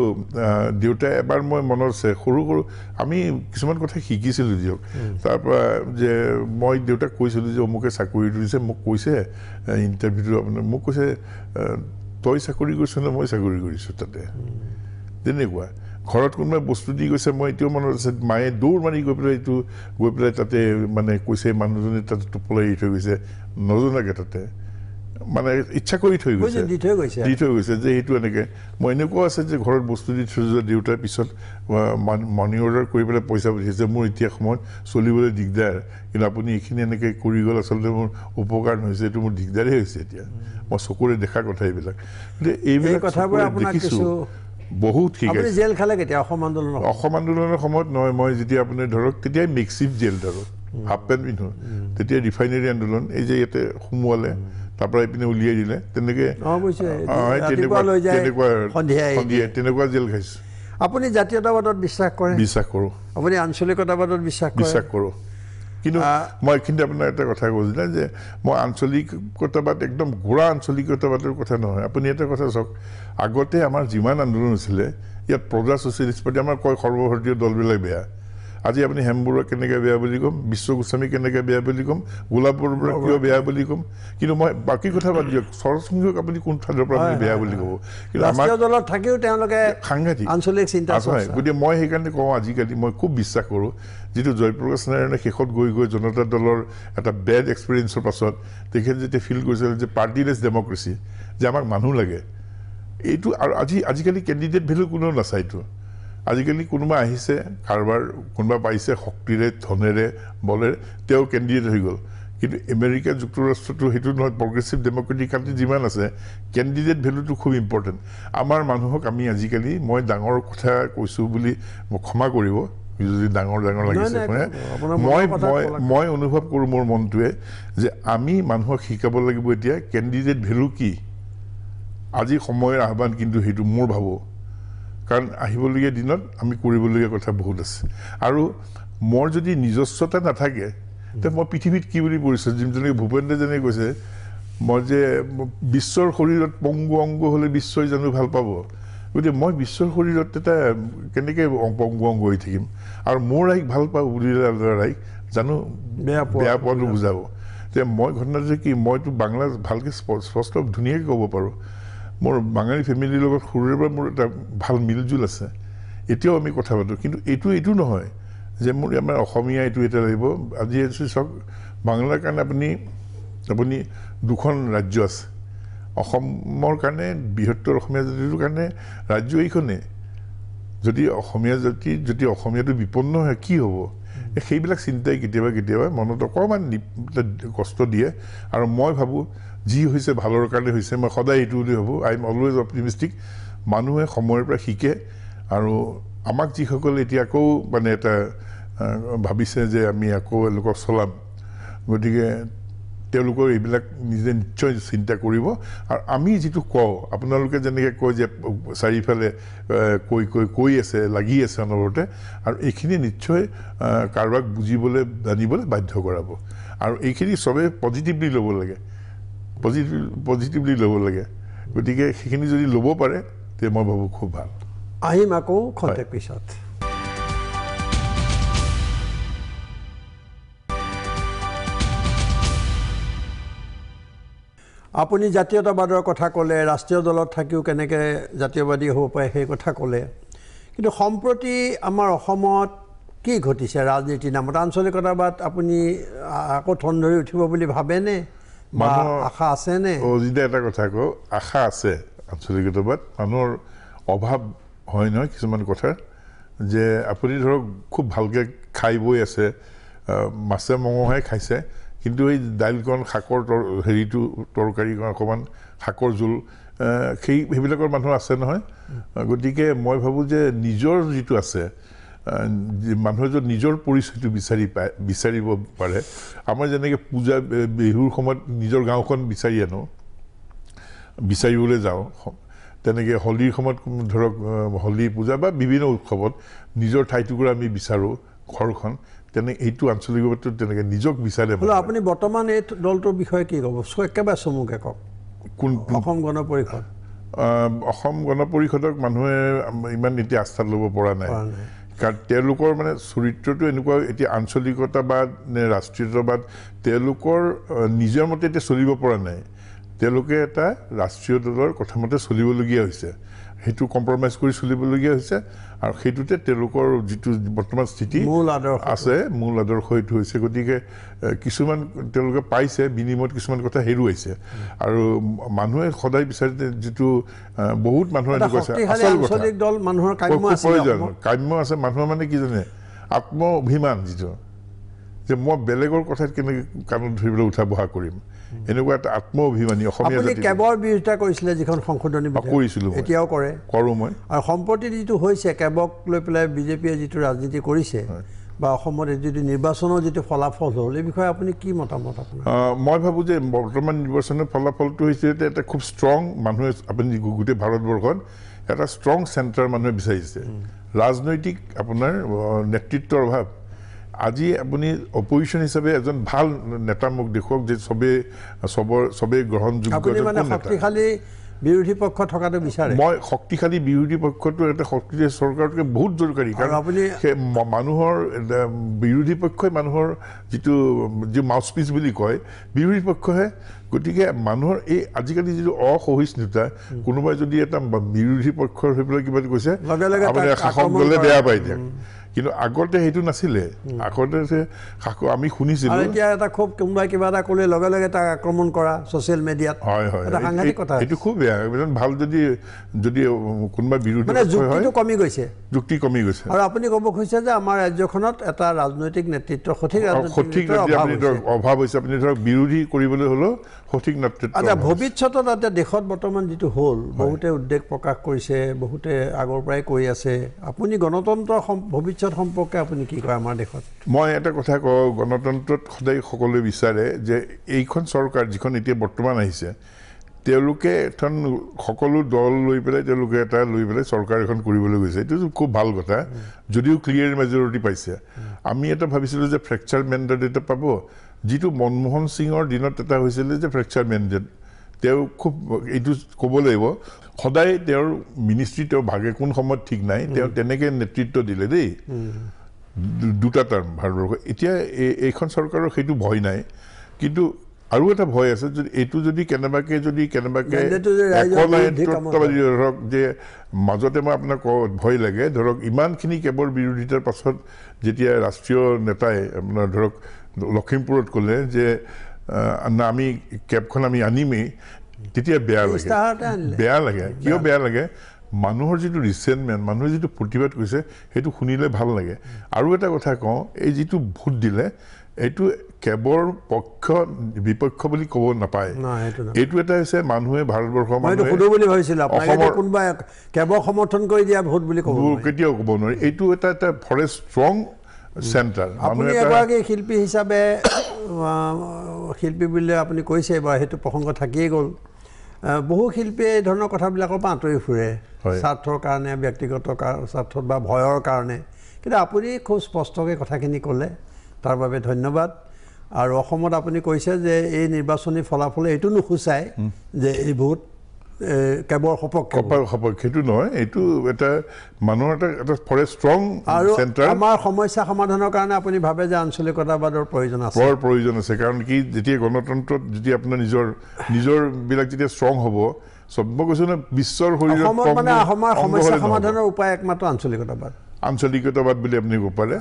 দেউতাই এবাৰ মই মনত আছে সৰু সৰু আমি কিছুমান কথা শিকিছিলোঁ দিয়ক তাৰপৰা যে মই দেউতাক কৈছিলোঁ যে অমুকে চাকৰিটো দিছে মোক কৈছে ইণ্টাৰভিউটো আপোনাৰ মোক কৈছে তই চাকৰি কৰিছ নে মই চাকৰি কৰিছোঁ তাতে তেনেকুৱা ঘৰত কোনোবাই বস্তু দি গৈছে মই এতিয়াও মনত আছে মায়ে দৌৰ মাৰি গৈ পেলাই এইটো গৈ পেলাই তাতে মানে কৈছে মানুহজনে তাতে টোপলাই এৰি থৈ গৈছে নজনাকৈ তাতে মানে ইচ্ছা কৰি থৈ গৈছে দি থৈ গৈছে দি থৈ গৈছে যে সেইটো এনেকৈ মই এনেকুৱা আছে যে ঘৰত বস্তু দি থৈছোঁ যে দেউতাৰ পিছত মানি অৰ্ডাৰ কৰি পেলাই পইচা পঠিয়াইছে মোৰ এতিয়া সময়ত চলিবলৈ দিগদাৰ কিন্তু আপুনি এইখিনি এনেকৈ কৰি গ'ল আচলতে মোৰ উপকাৰ হৈছে এইটো মোৰ দিগদাৰেই হৈছে এতিয়া মই চকুৰে দেখা কথা এইবিলাক গতিকে এইবিলাক কথাবোৰ দেখিছোঁ বহুত ঠিক আছে জেল খালে কেতিয়া অসম আন্দোলনৰ অসম আন্দোলনৰ সময়ত নহয় মই যেতিয়া আপুনি ধৰক তেতিয়াই মিক্সিভ জেল ধৰক হাফ পেণ্ট পিন্ধো তেতিয়া ৰিফাইনেৰী আন্দোলন এই যে ইয়াতে সোমোৱালে তাৰ পৰা এইপিনে উলিয়াই দিলে তেনেকৈ জেল খাইছোঁ আপুনি জাতীয়তাবাদত বিশ্বাস কৰে বিশ্বাস কৰোঁ আপুনি আঞ্চলিকতাবাদত বিশ্বাস বিশ্বাস কৰোঁ কিন্তু মই এইখিনিতে আপোনাৰ এটা কথা কৈছিলে যে মই আঞ্চলিকতাবাদ একদম ঘোঁৰা আঞ্চলিকতাবাদৰ কথা নহয় আপুনি এটা কথা চাওক আগতে আমাৰ যিমান আন্দোলন আছিলে ইয়াত প্ৰজা ছ'চিয়েলিষ্ট পাৰ্টি আমাৰ কয় সৰ্বভাৰতীয় দলবিলাক বেয়া আজি আপুনি হেম কেনেকৈ বেয়া বুলি ক'ম বিশ্ব গোস্বামী কেনেকৈ বেয়া বুলি ক'ম গোলাপ বৰুৱা কিয় বেয়া বুলি ক'ম কিন্তু মই বাকী কথা বাদ দিয়ক চৰচ সিংহক আপুনি কোন ঠাইৰ পৰা আপুনি বেয়া বুলি ক'ব কিন্তু আমাৰ দলত থাকিও তেওঁলোকে সাংঘাতিক আঞ্চলিক চিন্তা হয় গতিকে মই সেইকাৰণে কওঁ আজিকালি মই খুব বিশ্বাস কৰোঁ যিটো জয়প্ৰকাশ নাৰায়ণে শেষত গৈ গৈ জনতা দলৰ এটা বেড এক্সপেৰিয়েঞ্চৰ পাছত তেখেত যেতিয়া ফিল কৰিছিল যে পাৰ্টিলেছ ডেম'ক্ৰেচি যে আমাক মানুহ লাগে এইটো আৰু আজি আজিকালি কেণ্ডিডেট ভেলু কোনেও নাচায় এইটো আজিকালি কোনোবা আহিছে কাৰোবাৰ কোনোবা পাইছে শক্তিৰে ধনেৰে বলেৰে তেওঁ কেণ্ডিডেট হৈ গ'ল কিন্তু আমেৰিকা যুক্তৰাষ্ট্ৰটো সেইটো নহয় প্ৰগ্ৰেছিভ ডেম'ক্ৰেটিক কাণ্ট্ৰি যিমান আছে কেণ্ডিডেট ভেলুটো খুব ইম্পৰ্টেণ্ট আমাৰ মানুহক আমি আজিকালি মই ডাঙৰ কথা কৈছোঁ বুলি মোক ক্ষমা কৰিব যদি ডাঙৰ ডাঙৰ লাগিছে মানে মই মই মই অনুভৱ কৰোঁ মোৰ মনটোৱে যে আমি মানুহক শিকাব লাগিব এতিয়া কেণ্ডিডেট ভেলু কি আজি সময়ৰ আহ্বান কিন্তু সেইটো মোৰ ভাবোঁ কাৰণ আহিবলগীয়া দিনত আমি কৰিবলগীয়া কথা বহুত আছে আৰু মোৰ যদি নিজস্বতা নাথাকে তে মই পৃথিৱীত কি বুলি পৰিছোঁ যেনেকৈ ভূপেন্দ্ৰজনে কৈছে মই যে বিশ্বৰ শৰীৰত পংগু অংগ হ'লে বিশ্বই জানো ভাল পাব গতিকে মই বিশ্বৰ শৰীৰত এটা কেনেকৈ পংগু অংগ হৈ থাকিম আৰু মোৰ ৰাইক ভাল পাওঁ বুলিলে ৰাইক জানো বেয়া বেয়া পোৱাটো বুজাব যে মই ঘটনাটো কি মইতো বাংলা ভালকৈ স্পষ্ট ধুনীয়াকৈ ক'ব পাৰোঁ মোৰ বাঙালী ফেমিলিৰ লগত সৰুৰে পৰা মোৰ এটা ভাল মিল মিলজুল আছে এতিয়াও আমি কথা পাতোঁ কিন্তু এইটো এইটো নহয় যে মোৰ আমাৰ অসমীয়া এইটো এটা লাগিব আজি চাওক বাংলাৰ কাৰণে আপুনি আপুনি দুখন ৰাজ্য আছে অসমৰ কাৰণে বৃহত্তৰ অসমীয়া জাতিটোৰ কাৰণে ৰাজ্য এইখনে যদি অসমীয়া জাতি যদি অসমীয়াটো বিপন্ন হয় কি হ'ব সেইবিলাক চিন্তাই কেতিয়াবা কেতিয়াবা মনত অকণমান কষ্ট দিয়ে আৰু মই ভাবোঁ যি হৈছে ভালৰ কাৰণে হৈছে মই সদায় এইটো বুলি ভাবোঁ আই এম অলৱেজ অপটিমিষ্টিক মানুহে সময়ৰ পৰা শিকে আৰু আমাক যিসকলে এতিয়া আকৌ মানে এটা ভাবিছে যে আমি আকৌ এওঁলোকক চলাম গতিকে তেওঁলোকৰ এইবিলাক নিজে নিশ্চয় চিন্তা কৰিব আৰু আমি যিটো কওঁ আপোনালোকে যেনেকৈ কয় যে চাৰিওফালে কৈ কৈ কৈ আছে লাগি আছে অনবৰতে আৰু এইখিনি নিশ্চয় কাৰোবাক বুজিবলৈ জানিবলৈ বাধ্য কৰাব আৰু এইখিনি চবেই পজিটিভলি ল'ব লাগে পজিটিভলি ল'ব লাগে গতিকে সেইখিনি যদি ল'ব পাৰে তেতিয়া মই ভাবোঁ খুব ভাল আহিম আকৌ খতে পিছত আপুনি জাতীয়তাবাদৰ কথা ক'লে ৰাষ্ট্ৰীয় দলত থাকিও কেনেকৈ জাতীয়বাদী হ'ব পাৰে সেই কথা ক'লে কিন্তু সম্প্ৰতি আমাৰ অসমত কি ঘটিছে ৰাজনীতিৰ নামত আঞ্চলিকতাবাদ আপুনি আকৌ ঠন ধৰি উঠিব বুলি ভাবেনে আশা আছেনে এটা কথা কওঁ আশা আছে আঞ্চলিক মানুহৰ অভাৱ হয় নহয় কিছুমান কথা যে আপুনি ধৰক খুব ভালকৈ খাই বৈ আছে মাছে মঙহে খাইছে কিন্তু এই দাইলকণ শাকৰ তৰ হেৰিটো তৰকাৰী অকণমান শাকৰ জোল সেই সেইবিলাকৰ মানুহ আছে নহয় গতিকে মই ভাবোঁ যে নিজৰ যিটো আছে মানুহজন নিজৰ পৰিচয়টো বিচাৰি পায় বিচাৰিব পাৰে আমাৰ যেনেকৈ পূজা বিহুৰ সময়ত নিজৰ গাঁওখন বিচাৰি আনো বিচাৰিবলৈ যাওঁ তেনেকৈ হোলীৰ সময়ত ধৰক হলি পূজা বা বিভিন্ন উৎসৱত নিজৰ ঠাইটুকুৰা আমি বিচাৰোঁ ঘৰখন তেনে এইটো আঞ্চলিক তেনেকৈ নিজক বিচাৰে আপুনি বৰ্তমান এই দলটোৰ বিষয়ে কি ক'ব একেবাৰে চমুকে কওক কোন অসম গণ পৰিষদ অসম গণ পৰিষদক মানুহে ইমান এতিয়া আস্থা ল'ব পৰা নাই কাৰণ তেওঁলোকৰ মানে চৰিত্ৰটো এনেকুৱা এতিয়া আঞ্চলিকতাবাদ নে ৰাষ্ট্ৰীয়তাবাদ তেওঁলোকৰ নিজৰ মতে এতিয়া চলিব পৰা নাই তেওঁলোকে এটা ৰাষ্ট্ৰীয় দলৰ কথামতে চলিবলগীয়া হৈছে সেইটো কম্প্ৰমাইজ কৰি চলিবলগীয়া হৈছে আৰু সেইটোতে তেওঁলোকৰ যিটো বৰ্তমান স্থিতি আছে মূল আদৰ্শ সেইটো হৈছে গতিকে কিছুমান তেওঁলোকে পাইছে বিনিময়ত কিছুমান কথা হেৰুৱাইছে আৰু মানুহে সদায় বিচাৰিছে যিটো বহুত মানুহে কৈছে কাম্য আছে মানুহৰ মানে কি জানে আত্ম অভিমান যিটো যে মই বেলেগৰ কথাত কেনেকৈ কাণত ধৰিবলৈ উঠা বহা কৰিম এনেকুৱা এটা আত্মঅভিমানী অসমীয়া জাতি কেবৰ বিৰোধিতা কৰিছিলে যিখন সংশোধনী কৰিছিলো এতিয়াও কৰে কৰোঁ মই আৰু সম্প্ৰতি যিটো হৈছে কেবক লৈ পেলাই বিজেপিয়ে যিটো ৰাজনীতি কৰিছে বা অসমত যিটো নিৰ্বাচনৰ যিটো ফলাফল হ'ল এই বিষয়ে আপুনি কি মতামত আপোনাৰ মই ভাবোঁ যে বৰ্তমান নিৰ্বাচনৰ ফলাফলটো হৈছে যে এটা খুব ষ্ট্ৰং মানুহে আপুনি গোটেই ভাৰতবৰ্ষত এটা ষ্ট্ৰং চেণ্টাৰ মানুহে বিচাৰিছে ৰাজনৈতিক আপোনাৰ নেতৃত্বৰ অভাৱ আজি আপুনি অপজিশ্যন হিচাপে এজন ভাল নেতা মোক দেখুৱাওক যে চবেই চবৰ চবেই গ্ৰহণযোগ্য বিৰোধী পক্ষ থকাটো বিচাৰে মই শক্তিশালী বিৰোধী পক্ষটো এটা শক্তিশালী চৰকাৰতকৈ বহুত জৰুৰী কাৰণ আপুনি মানুহৰ বিৰোধী পক্ষই মানুহৰ যিটো যি পিচ বুলি কয় বিৰোধী পক্ষহে গতিকে মানুহৰ এই আজিকালি যিটো অসহিষ্ণুতা কোনোবাই যদি এটা বিৰোধী পক্ষৰ হৈ পেলাই কিবা কৈছে লগে লগে শাসক গ'লে বেয়া পাই দিয়ে কিন্তু আগতে সেইটো নাছিলে আগতে আমি শুনিছিলোঁ এতিয়া এটা খুব কোনোবাই কিবা এটা ক'লে লগে লগে এটা আক্ৰমণ কৰা ছ'চিয়েল মিডিয়াত হয় হয় এটা সাংঘাতিক কথা এইটো খুব বেয়া ভাল যদি যদি কোনোবা বিৰোধী মানে যুক্তিটো কমি গৈছে যুক্তি কমি গৈছে আৰু আপুনি ক'ব খুজিছে যে আমাৰ ৰাজ্যখনত এটা ৰাজনৈতিক নেতৃত্ব সঠিক সঠিক অভাৱ হৈছে আপুনি ধৰক বিৰোধী কৰিবলৈ হ'লেও সঠিক নেতৃত্ব আচ্ছা ভৱিষ্যতত এতিয়া দেশত বৰ্তমান যিটো হ'ল বহুতে উদ্বেগ প্ৰকাশ কৰিছে বহুতে আগৰ পৰাই কৈ আছে আপুনি গণতন্ত্ৰ ভৱিষ্যত সম্পৰ্কে আপুনি কি কয় আমাৰ দেশত মই এটা কথা কওঁ গণতন্ত্ৰত সদায় সকলোৱে বিচাৰে যে এইখন চৰকাৰ যিখন এতিয়া বৰ্তমান আহিছে তেওঁলোকে এখন সকলো দল লৈ পেলাই তেওঁলোকে এটা লৈ পেলাই চৰকাৰ এখন কৰিবলৈ গৈছে এইটো খুব ভাল কথা যদিও ক্লিয়াৰ মেজৰিটি পাইছে আমি এটা ভাবিছিলোঁ যে ফ্ৰেকচাৰ মেণ্ডেট এটা পাব যিটো মনমোহন সিঙৰ দিনত এটা হৈছিলে যে ফ্ৰেকচাৰ মেনেজেন তেওঁ খুব এইটো ক'ব লাগিব সদায় তেওঁৰ মিনিষ্ট্ৰী তেওঁ ভাগে কোন সময়ত ঠিক নাই তেওঁ তেনেকৈ নেতৃত্ব দিলে দেই দুটা টাৰ্ম ভাৰতবৰ্ষ এতিয়া এই এইখন চৰকাৰৰ সেইটো ভয় নাই কিন্তু আৰু এটা ভয় আছে যদি এইটো যদি কেনেবাকৈ যদি কেনেবাকৈ ধৰক যে মাজতে মই আপোনাক কওঁ ভয় লাগে ধৰক ইমানখিনি কেবৰ বিৰোধিতাৰ পাছত যেতিয়া ৰাষ্ট্ৰীয় নেতাই আপোনাৰ ধৰক লখিমপুৰত ক'লে যে না আমি কেবখন আমি আনিমেই তেতিয়া বেয়া লাগে বেয়া লাগে কিয় বেয়া লাগে মানুহৰ যিটো ৰিচেণ্টমেণ্ট মানুহে যিটো প্ৰতিবাদ কৰিছে সেইটো শুনিলে ভাল লাগে আৰু এটা কথা কওঁ এই যিটো ভোট দিলে এইটো কেবৰ পক্ষ বিপক্ষ বুলি ক'ব নাপায় এইটো এটা হৈছে মানুহে ভাৰতবৰ্ষৰ কেতিয়াও ক'ব নোৱাৰি এইটো এটা এটা ফৰে ষ্ট্ৰং চেণ্টাৰ আপুনি এগৰাকী শিল্পী হিচাপে শিল্পী বুলিলে আপুনি কৈছে বাৰু সেইটো প্ৰসংগ থাকিয়ে গ'ল বহু শিল্পীয়ে এই ধৰণৰ কথাবিলাকৰ পৰা আঁতৰি ফুৰে স্বাৰ্থৰ কাৰণে ব্যক্তিগত স্বাৰ্থত বা ভয়ৰ কাৰণে কিন্তু আপুনি খুব স্পষ্টকৈ কথাখিনি ক'লে তাৰ বাবে ধন্যবাদ আৰু অসমত আপুনি কৈছে যে এই নিৰ্বাচনী ফলাফলে এইটো নুসুচায় যে এই ভোট কেবৰ সপক্ষে কেবৰ সপক্ষে সেইটো নহয় এইটো এটা মানুহৰ এটা এটা ফৰে ষ্ট্ৰং আৰু আমাৰ সমস্যা সমাধানৰ কাৰণে আপুনি ভাবে যে আঞ্চলিকতাবাদৰ প্ৰয়োজন আছে বৰ প্ৰয়োজন আছে কাৰণ কি যেতিয়া গণতন্ত্ৰত যেতিয়া আপোনাৰ নিজৰ নিজৰ বিলাক যেতিয়া ষ্ট্ৰং হ'ব চব্যকৈছোঁ বিশ্বৰ শৰীৰ মানে আমাৰ সমস্যা সমাধানৰ উপায় একমাত্ৰ আঞ্চলিকতাবাদ আঞ্চলিকতাবাদ বুলি আপুনি ক'ব পাৰে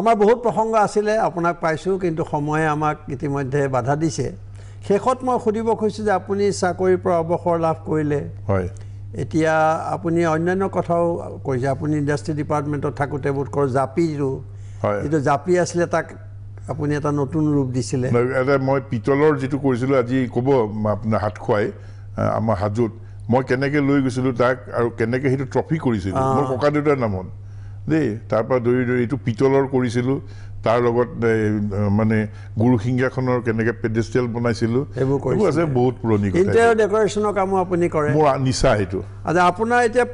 আমাৰ বহুত প্ৰসংগ আছিলে আপোনাক পাইছো কিন্তু সময়ে আমাক ইতিমধ্যে বাধা দিছে শেষত মই সুধিব খুজিছোঁ যে আপুনি চাকৰিৰ পৰা অৱসৰ লাভ কৰিলে হয় এতিয়া আপুনি অন্যান্য কথাও কৈছে আপুনি ইণ্ডাষ্ট্ৰি ডিপাৰ্টমেণ্টত থাকোঁতে বোধ কৰোঁ জাপিৰো যিটো জাপি আছিলে তাক আপুনি এটা নতুন ৰূপ দিছিলে মই পিতলৰ যিটো কৰিছিলোঁ আজি ক'ব আপোনাৰ হাত খুৱাই আমাৰ হাজোত মই কেনেকৈ লৈ গৈছিলোঁ তাক আৰু কেনেকৈ সেইটো ট্ৰফি কৰিছিলোঁ মোৰ ককাদেউতাৰ নামত দেই তাৰপৰা দৌৰি দৌৰি এইটো পিতলৰ কৰিছিলোঁ তাৰ লগত মানে গুৰু সিংহাসনৰ কেনেকে পেডেষ্টেল বনাইছিলো আছে বহুত পুৰণি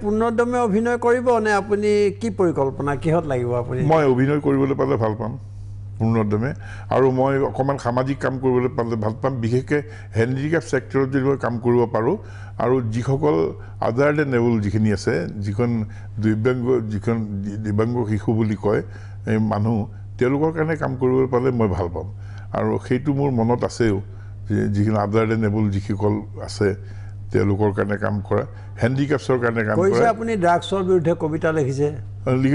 পূৰ্ণদমে অভিনয় কৰিব নে আপুনি কি পৰিকল্পনা কিহত লাগিব আপুনি মই অভিনয় কৰিবলৈ পালে ভাল পাম পূৰ্ণদমে আৰু মই অকণমান সামাজিক কাম কৰিবলৈ পালে ভাল পাম বিশেষকৈ হেণ্ডিক্ৰাফ্ট চেক্টৰত যদি মই কাম কৰিব পাৰোঁ আৰু যিসকল আজাৰ দেন এবল যিখিনি আছে যিখন দিব্যাংগ যিখন দিব্যাংগ শিশু বুলি কয় এই মানুহ তেওঁলোকৰ কাৰণে কাম কৰিব পালে মই ভাল পাম আৰু সেইটো মোৰ মনত আছেও যে যিখিনি আদাৰ দেন এবুল যিসকল আছে তেওঁলোকৰ কাৰণে কাম কৰা হেণ্ডিক্ৰাফ্টৰ কাৰণে কাম কৰা আপুনি ড্ৰাগছৰ বিৰুদ্ধে কবিতা লিখিছে আপুনি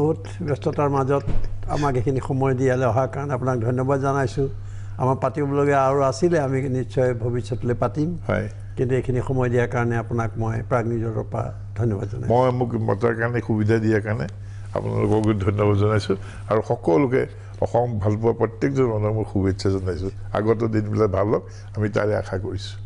বহুত ব্যস্ততাৰ মাজত আমাক এইখিনি সময় দিয়ালে অহাৰ কাৰণে আপোনাক ধন্যবাদ জনাইছোঁ আমাৰ পাতিবলগীয়া আৰু আছিলে আমি নিশ্চয় ভৱিষ্যতলৈ পাতিম হয় কিন্তু এইখিনি সময় দিয়াৰ কাৰণে আপোনাক মই প্ৰাগনিজৰ পৰা ধন্যবাদ জনাইছোঁ মই মোক মতাৰ কাৰণে সুবিধা দিয়াৰ কাৰণে আপোনালোককো ধন্যবাদ জনাইছোঁ আৰু সকলোকে অসম ভালপোৱা প্ৰত্যেকজন মানুহক মই শুভেচ্ছা জনাইছোঁ আগতে দিনবিলাক ভাল হওক আমি তাৰে আশা কৰিছোঁ